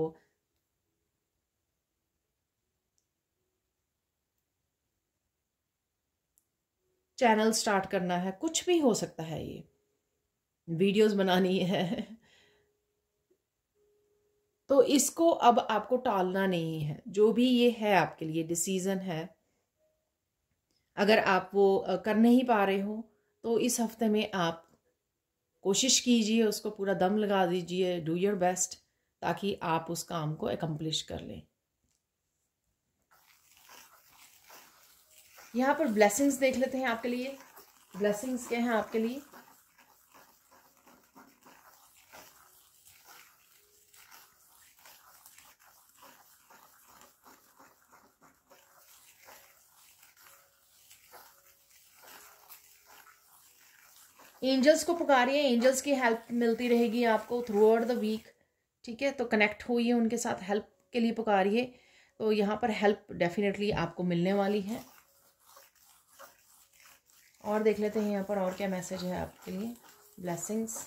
[SPEAKER 1] चैनल स्टार्ट करना है कुछ भी हो सकता है ये वीडियोस बनानी है तो इसको अब आपको टालना नहीं है जो भी ये है आपके लिए डिसीज़न है अगर आप वो कर नहीं पा रहे हो तो इस हफ्ते में आप कोशिश कीजिए उसको पूरा दम लगा दीजिए डू योर बेस्ट ताकि आप उस काम को एकम्प्लिश कर लें यहाँ पर ब्लेसिंग्स देख लेते हैं आपके लिए ब्लेसिंग्स क्या हैं आपके लिए एंजल्स को पुकारिए एंजल्स की हेल्प मिलती रहेगी आपको थ्रू आउट द वीक ठीक है तो कनेक्ट होइए उनके साथ हेल्प के लिए पुकारिए तो यहाँ पर हेल्प डेफिनेटली आपको मिलने वाली है और देख लेते हैं यहाँ पर और क्या मैसेज है आपके लिए ब्लेसिंग्स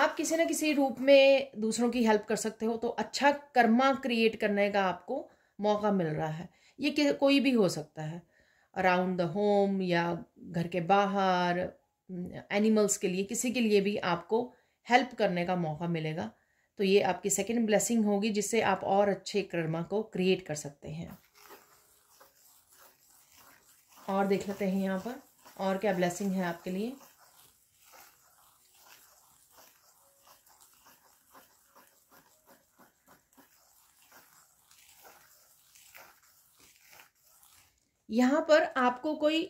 [SPEAKER 1] आप किसी ना किसी रूप में दूसरों की हेल्प कर सकते हो तो अच्छा कर्मा क्रिएट करने का आपको मौका मिल रहा है ये कोई भी हो सकता है अराउंड द होम या घर के बाहर एनिमल्स के लिए किसी के लिए भी आपको हेल्प करने का मौका मिलेगा तो ये आपकी सेकेंड ब्लेसिंग होगी जिससे आप और अच्छे कर्मा को क्रिएट कर सकते हैं और देख लेते हैं यहाँ पर और क्या ब्लेसिंग है आपके लिए यहाँ पर आपको कोई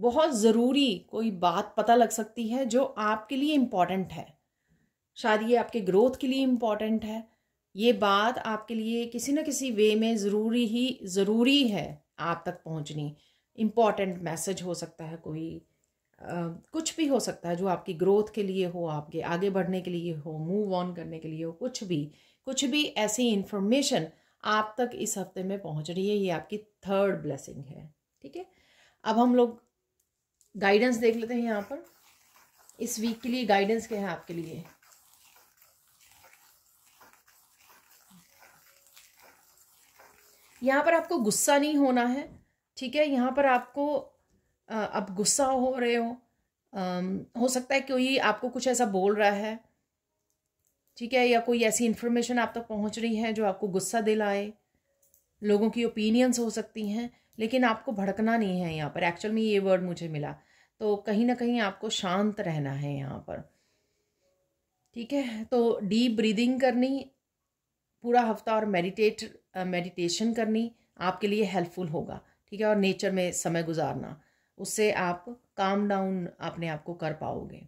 [SPEAKER 1] बहुत ज़रूरी कोई बात पता लग सकती है जो आपके लिए इम्पॉर्टेंट है शायद ये आपके ग्रोथ के लिए इम्पॉर्टेंट है ये बात आपके लिए किसी न किसी वे में ज़रूरी ही ज़रूरी है आप तक पहुँचनी इम्पॉर्टेंट मैसेज हो सकता है कोई आ, कुछ भी हो सकता है जो आपकी ग्रोथ के लिए हो आपके आगे बढ़ने के लिए हो मूव ऑन करने के लिए हो कुछ भी कुछ भी ऐसी इन्फॉर्मेशन आप तक इस हफ्ते में पहुंच रही है ये आपकी थर्ड ब्लेसिंग है ठीक है अब हम लोग गाइडेंस देख लेते हैं यहाँ पर इस वीक के लिए गाइडेंस क्या है आपके लिए यहाँ पर आपको गुस्सा नहीं होना है ठीक है यहाँ पर आपको अब आप गुस्सा हो रहे हो आ, हो सकता है कोई आपको कुछ ऐसा बोल रहा है ठीक है या कोई ऐसी इन्फॉर्मेशन आप तक तो पहुंच रही है जो आपको गुस्सा दिलाए लोगों की ओपिनियंस हो सकती हैं लेकिन आपको भड़कना नहीं है यहाँ पर एक्चुअल में ये वर्ड मुझे मिला तो कहीं ना कहीं आपको शांत रहना है यहाँ पर ठीक है तो डीप ब्रीदिंग करनी पूरा हफ्ता और मेडिटेट मेडिटेशन करनी आपके लिए हेल्पफुल होगा ठीक है और नेचर में समय गुजारना उससे आप काम डाउन अपने आप को कर पाओगे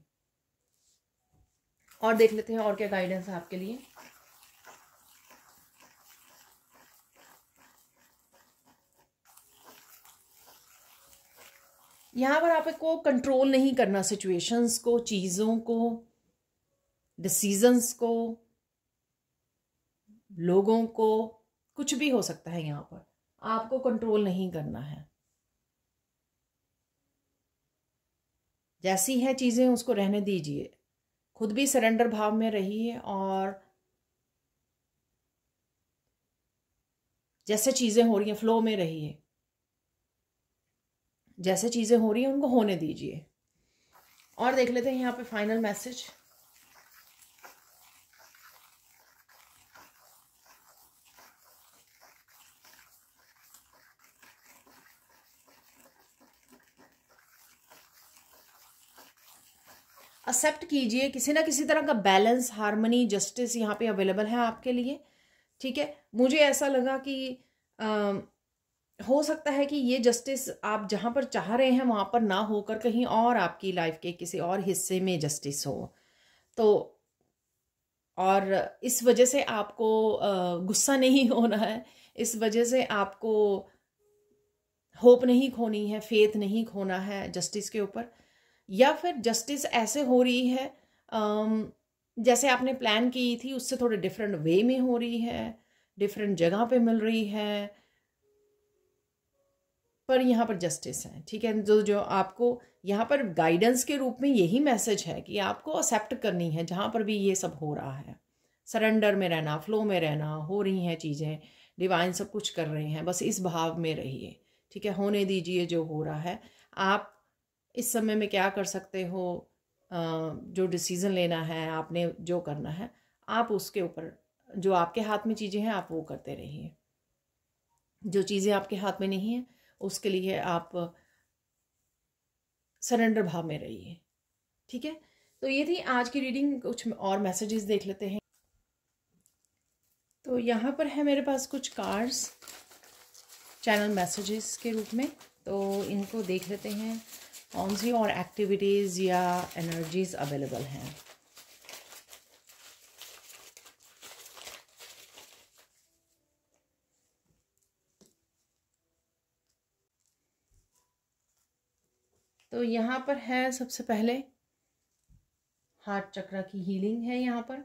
[SPEAKER 1] और देख लेते हैं और क्या गाइडेंस है आपके लिए यहां पर आपको कंट्रोल नहीं करना सिचुएशंस को चीज़ों को डिसीजंस को लोगों को कुछ भी हो सकता है यहां पर आपको कंट्रोल नहीं करना है जैसी है चीज़ें उसको रहने दीजिए खुद भी सरेंडर भाव में रहिए और जैसे चीज़ें हो रही हैं फ्लो में रहिए जैसे चीज़ें हो रही हैं उनको होने दीजिए और देख लेते हैं यहाँ पे फाइनल मैसेज एक्सेप्ट कीजिए किसी ना किसी तरह का बैलेंस हारमोनी जस्टिस यहाँ पे अवेलेबल है आपके लिए ठीक है मुझे ऐसा लगा कि आ, हो सकता है कि ये जस्टिस आप जहाँ पर चाह रहे हैं वहाँ पर ना होकर कहीं और आपकी लाइफ के किसी और हिस्से में जस्टिस हो तो और इस वजह से आपको गुस्सा नहीं होना है इस वजह से आपको होप नहीं खोनी है फेथ नहीं खोना है जस्टिस के ऊपर या फिर जस्टिस ऐसे हो रही है जैसे आपने प्लान की थी उससे थोड़े डिफरेंट वे में हो रही है डिफरेंट जगह पे मिल रही है पर यहाँ पर जस्टिस है ठीक है जो जो आपको यहाँ पर गाइडेंस के रूप में यही मैसेज है कि आपको एक्सेप्ट करनी है जहाँ पर भी ये सब हो रहा है सरेंडर में रहना फ्लो में रहना हो रही हैं चीज़ें डिवाइन सब कुछ कर रहे हैं बस इस भाव में रहिए ठीक है होने दीजिए जो हो रहा है आप इस समय में क्या कर सकते हो जो डिसीज़न लेना है आपने जो करना है आप उसके ऊपर जो आपके हाथ में चीज़ें हैं आप वो करते रहिए जो चीज़ें आपके हाथ में नहीं हैं उसके लिए आप सरेंडर भाव में रहिए ठीक है तो ये थी आज की रीडिंग कुछ और मैसेजेस देख लेते हैं तो यहाँ पर है मेरे पास कुछ कार्ड्स चैनल मैसेजेस के रूप में तो इनको देख लेते हैं कौन सी और एक्टिविटीज़ या एनर्जीज अवेलेबल हैं तो यहां पर है सबसे पहले हार्ट चक्र की हीलिंग है यहाँ पर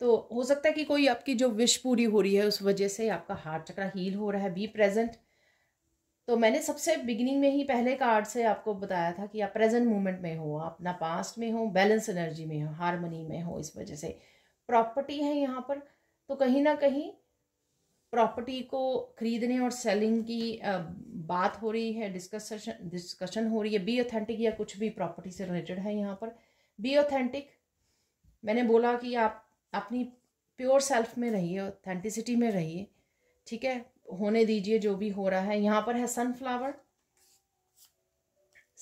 [SPEAKER 1] तो हो सकता है कि कोई आपकी जो विश पूरी हो रही है उस वजह से आपका हार्ट चक्र हील हो रहा है बी प्रेजेंट तो मैंने सबसे बिगिनिंग में ही पहले कार्ड से आपको बताया था कि आप प्रेजेंट मोमेंट में हो आप ना पास्ट में हो बैलेंस एनर्जी में हो हारमोनी में हो इस वजह से प्रॉपर्टी है यहाँ पर तो कहीं ना कहीं प्रॉपर्टी को खरीदने और सेलिंग की बात हो रही है डिस्कशन डिस्कशन हो रही है बी ऑथेंटिक या कुछ भी प्रॉपर्टी से रिलेटेड है यहाँ पर बी ऑथेंटिक मैंने बोला कि आप अपनी प्योर सेल्फ में रहिए ऑथेंटिसिटी में रहिए ठीक है होने दीजिए जो भी हो रहा है यहाँ पर है सनफ्लावर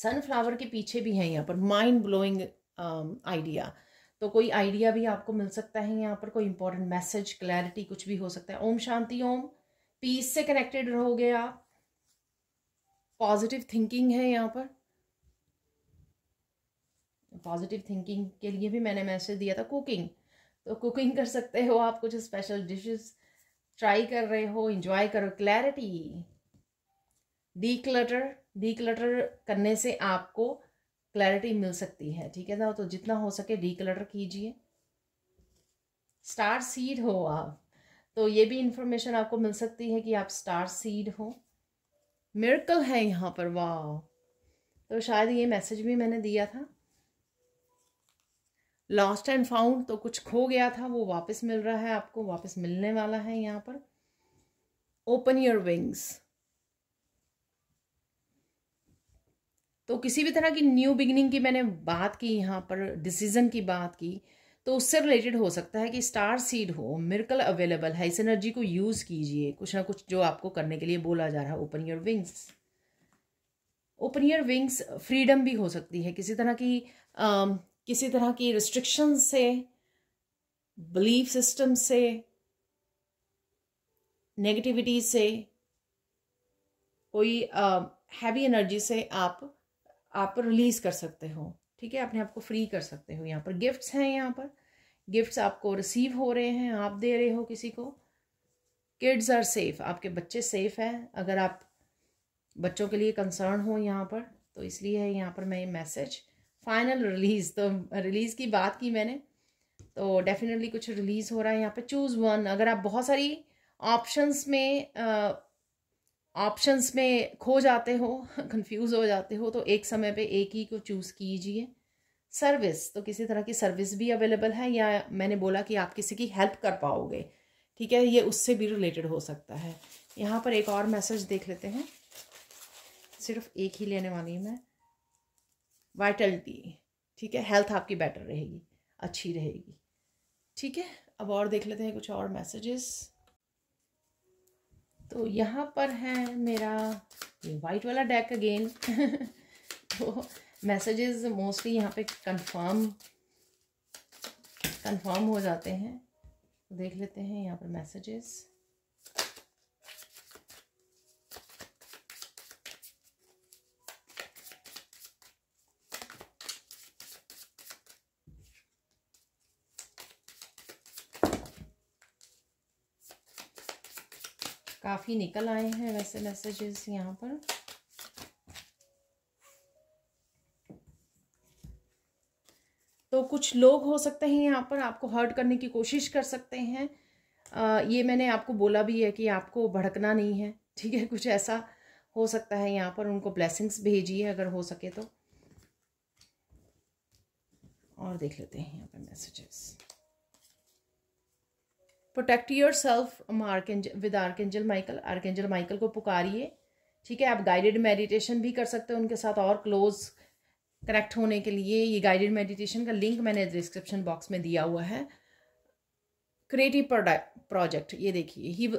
[SPEAKER 1] सनफ्लावर के पीछे भी है यहाँ पर माइंड ब्लोइंग आइडिया तो कोई आइडिया भी आपको मिल सकता है यहाँ पर कोई इंपॉर्टेंट मैसेज क्लैरिटी कुछ भी हो सकता है ओम शांति ओम पीस से कनेक्टेड रहोगे आप पॉजिटिव थिंकिंग है यहाँ पर पॉजिटिव थिंकिंग के लिए भी मैंने मैसेज दिया था कुकिंग तो कुकिंग कर सकते हो आप कुछ स्पेशल डिशेस ट्राई कर रहे हो इंजॉय करो clarity declutter declutter करने से आपको क्लैरिटी मिल सकती है ठीक है ना तो जितना हो सके डी क्लटर कीजिए स्टार सीड हो आप तो ये भी इंफॉर्मेशन आपको मिल सकती है कि आप स्टार सीड हो मिर्कल है यहाँ पर वाह तो शायद ये मैसेज भी मैंने दिया था लॉस्ट एंड फाउंड तो कुछ खो गया था वो वापस मिल रहा है आपको वापस मिलने वाला है यहाँ पर ओपन योर विंग्स तो किसी भी तरह की न्यू बिगिनिंग की मैंने बात की यहाँ पर डिसीजन की बात की तो उससे रिलेटेड हो सकता है कि स्टार सीड हो मिरकल अवेलेबल है इस एनर्जी को यूज़ कीजिए कुछ ना कुछ जो आपको करने के लिए बोला जा रहा है open your wings open your wings freedom भी हो सकती है किसी तरह की किसी तरह की रिस्ट्रिक्शन से बिलीफ सिस्टम से नेगेटिविटी से कोई हैवी एनर्जी से आप आप रिलीज़ कर सकते हो ठीक है अपने आप को फ्री कर सकते हो यहाँ पर गिफ्ट्स हैं यहाँ पर गिफ्ट्स आपको रिसीव हो रहे हैं आप दे रहे हो किसी को किड्स आर सेफ आपके बच्चे सेफ हैं अगर आप बच्चों के लिए कंसर्न हो यहाँ पर तो इसलिए है यहाँ पर मैं ये मैसेज फाइनल रिलीज़ तो रिलीज़ की बात की मैंने तो डेफिनेटली कुछ रिलीज़ हो रहा है यहाँ पे चूज़ वन अगर आप बहुत सारी ऑप्शंस में ऑप्शंस में खो जाते हो कंफ्यूज हो जाते हो तो एक समय पे एक ही को चूज़ कीजिए सर्विस तो किसी तरह की सर्विस भी अवेलेबल है या मैंने बोला कि आप किसी की हेल्प कर पाओगे ठीक है ये उससे भी रिलेटेड हो सकता है यहाँ पर एक और मैसेज देख लेते हैं सिर्फ एक ही लेने वाली हूँ मैं वाइटलिटी ठीक है हेल्थ आपकी बेटर रहेगी अच्छी रहेगी ठीक है अब और देख लेते हैं कुछ और मैसेजेस तो यहाँ पर है मेरा ये वाइट वाला डेक अगेन तो मैसेजेस मोस्टली यहाँ पे कंफर्म कंफर्म हो जाते हैं तो देख लेते हैं यहाँ पर मैसेजेस काफ़ी निकल आए हैं वैसे मैसेजेस यहाँ पर तो कुछ लोग हो सकते हैं यहाँ पर आपको हर्ट करने की कोशिश कर सकते हैं आ, ये मैंने आपको बोला भी है कि आपको भड़कना नहीं है ठीक है कुछ ऐसा हो सकता है यहाँ पर उनको ब्लेसिंग्स भेजिए अगर हो सके तो और देख लेते हैं यहाँ पर messages protect yourself with archangel Michael archangel Michael को पुकारिए ठीक है आप गाइडेड मेडिटेशन भी कर सकते हो उनके साथ और क्लोज कनेक्ट होने के लिए ये गाइडेड मेडिटेशन का लिंक मैंने डिस्क्रिप्शन बॉक्स में दिया हुआ है क्रिएटिव प्रोजेक्ट ये देखिए ही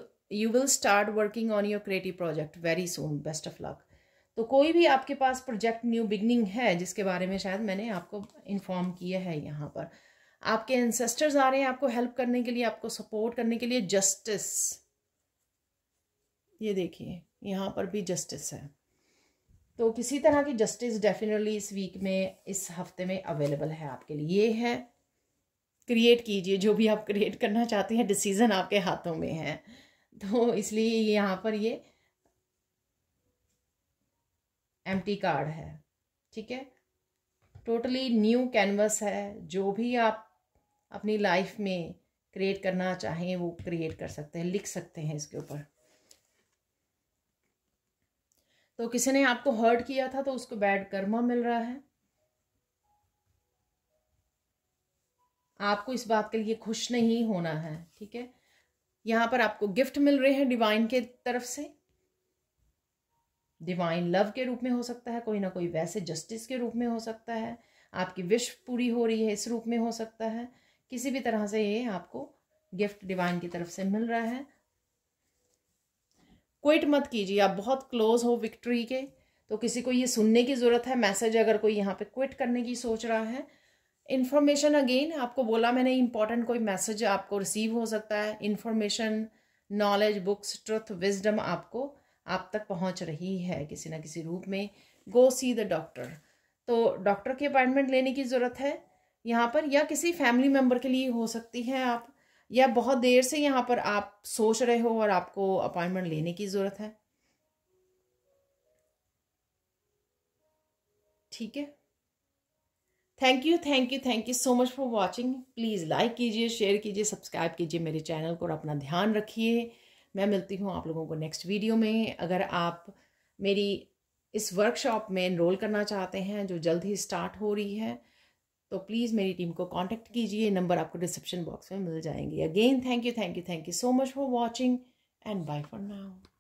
[SPEAKER 1] you will start working on your creative project very soon best of luck तो कोई भी आपके पास प्रोजेक्ट न्यू बिगनिंग है जिसके बारे में शायद मैंने आपको इन्फॉर्म किया है यहाँ पर आपके एंसेस्टर्स आ रहे हैं आपको हेल्प करने के लिए आपको सपोर्ट करने के लिए जस्टिस ये देखिए यहाँ पर भी जस्टिस है तो किसी तरह की जस्टिस डेफिनेटली इस वीक में इस हफ्ते में अवेलेबल है आपके लिए ये है क्रिएट कीजिए जो भी आप क्रिएट करना चाहते हैं डिसीज़न आपके हाथों में है तो इसलिए यहाँ पर ये एम कार्ड है ठीक है टोटली न्यू कैनवस है जो भी आप अपनी लाइफ में क्रिएट करना चाहें वो क्रिएट कर सकते हैं लिख सकते हैं इसके ऊपर तो किसी ने आपको हर्ट किया था तो उसको बैड कर्मा मिल रहा है आपको इस बात के लिए खुश नहीं होना है ठीक है यहाँ पर आपको गिफ्ट मिल रहे हैं डिवाइन के तरफ से डिवाइन लव के रूप में हो सकता है कोई ना कोई वैसे जस्टिस के रूप में हो सकता है आपकी विश पूरी हो रही है इस रूप में हो सकता है किसी भी तरह से ये आपको गिफ्ट डिवाइन की तरफ से मिल रहा है क्विट मत कीजिए आप बहुत क्लोज हो विक्ट्री के तो किसी को ये सुनने की ज़रूरत है मैसेज अगर कोई यहाँ पे क्विट करने की सोच रहा है इन्फॉर्मेशन अगेन आपको बोला मैंने इंपॉर्टेंट कोई मैसेज आपको रिसीव हो सकता है information knowledge books truth wisdom आपको आप तक पहुँच रही है किसी ना किसी रूप में गो सी द डॉक्टर तो डॉक्टर की अपॉइंटमेंट लेने की ज़रूरत है यहाँ पर या किसी फैमिली मेम्बर के लिए हो सकती है आप या बहुत देर से यहाँ पर आप सोच रहे हो और आपको अपॉइंटमेंट लेने की ज़रूरत है ठीक है thank you thank you thank you so much for watching please like कीजिए शेयर कीजिए सब्सक्राइब कीजिए मेरे चैनल को और अपना ध्यान रखिए मैं मिलती हूँ आप लोगों को नेक्स्ट वीडियो में अगर आप मेरी इस वर्कशॉप में इनरोल करना चाहते हैं जो जल्द ही स्टार्ट हो रही है तो प्लीज़ मेरी टीम को कॉन्टैक्ट कीजिए नंबर आपको डिस्क्रिप्शन बॉक्स में मिल जाएंगे again thank you thank you thank you so much for watching and bye for now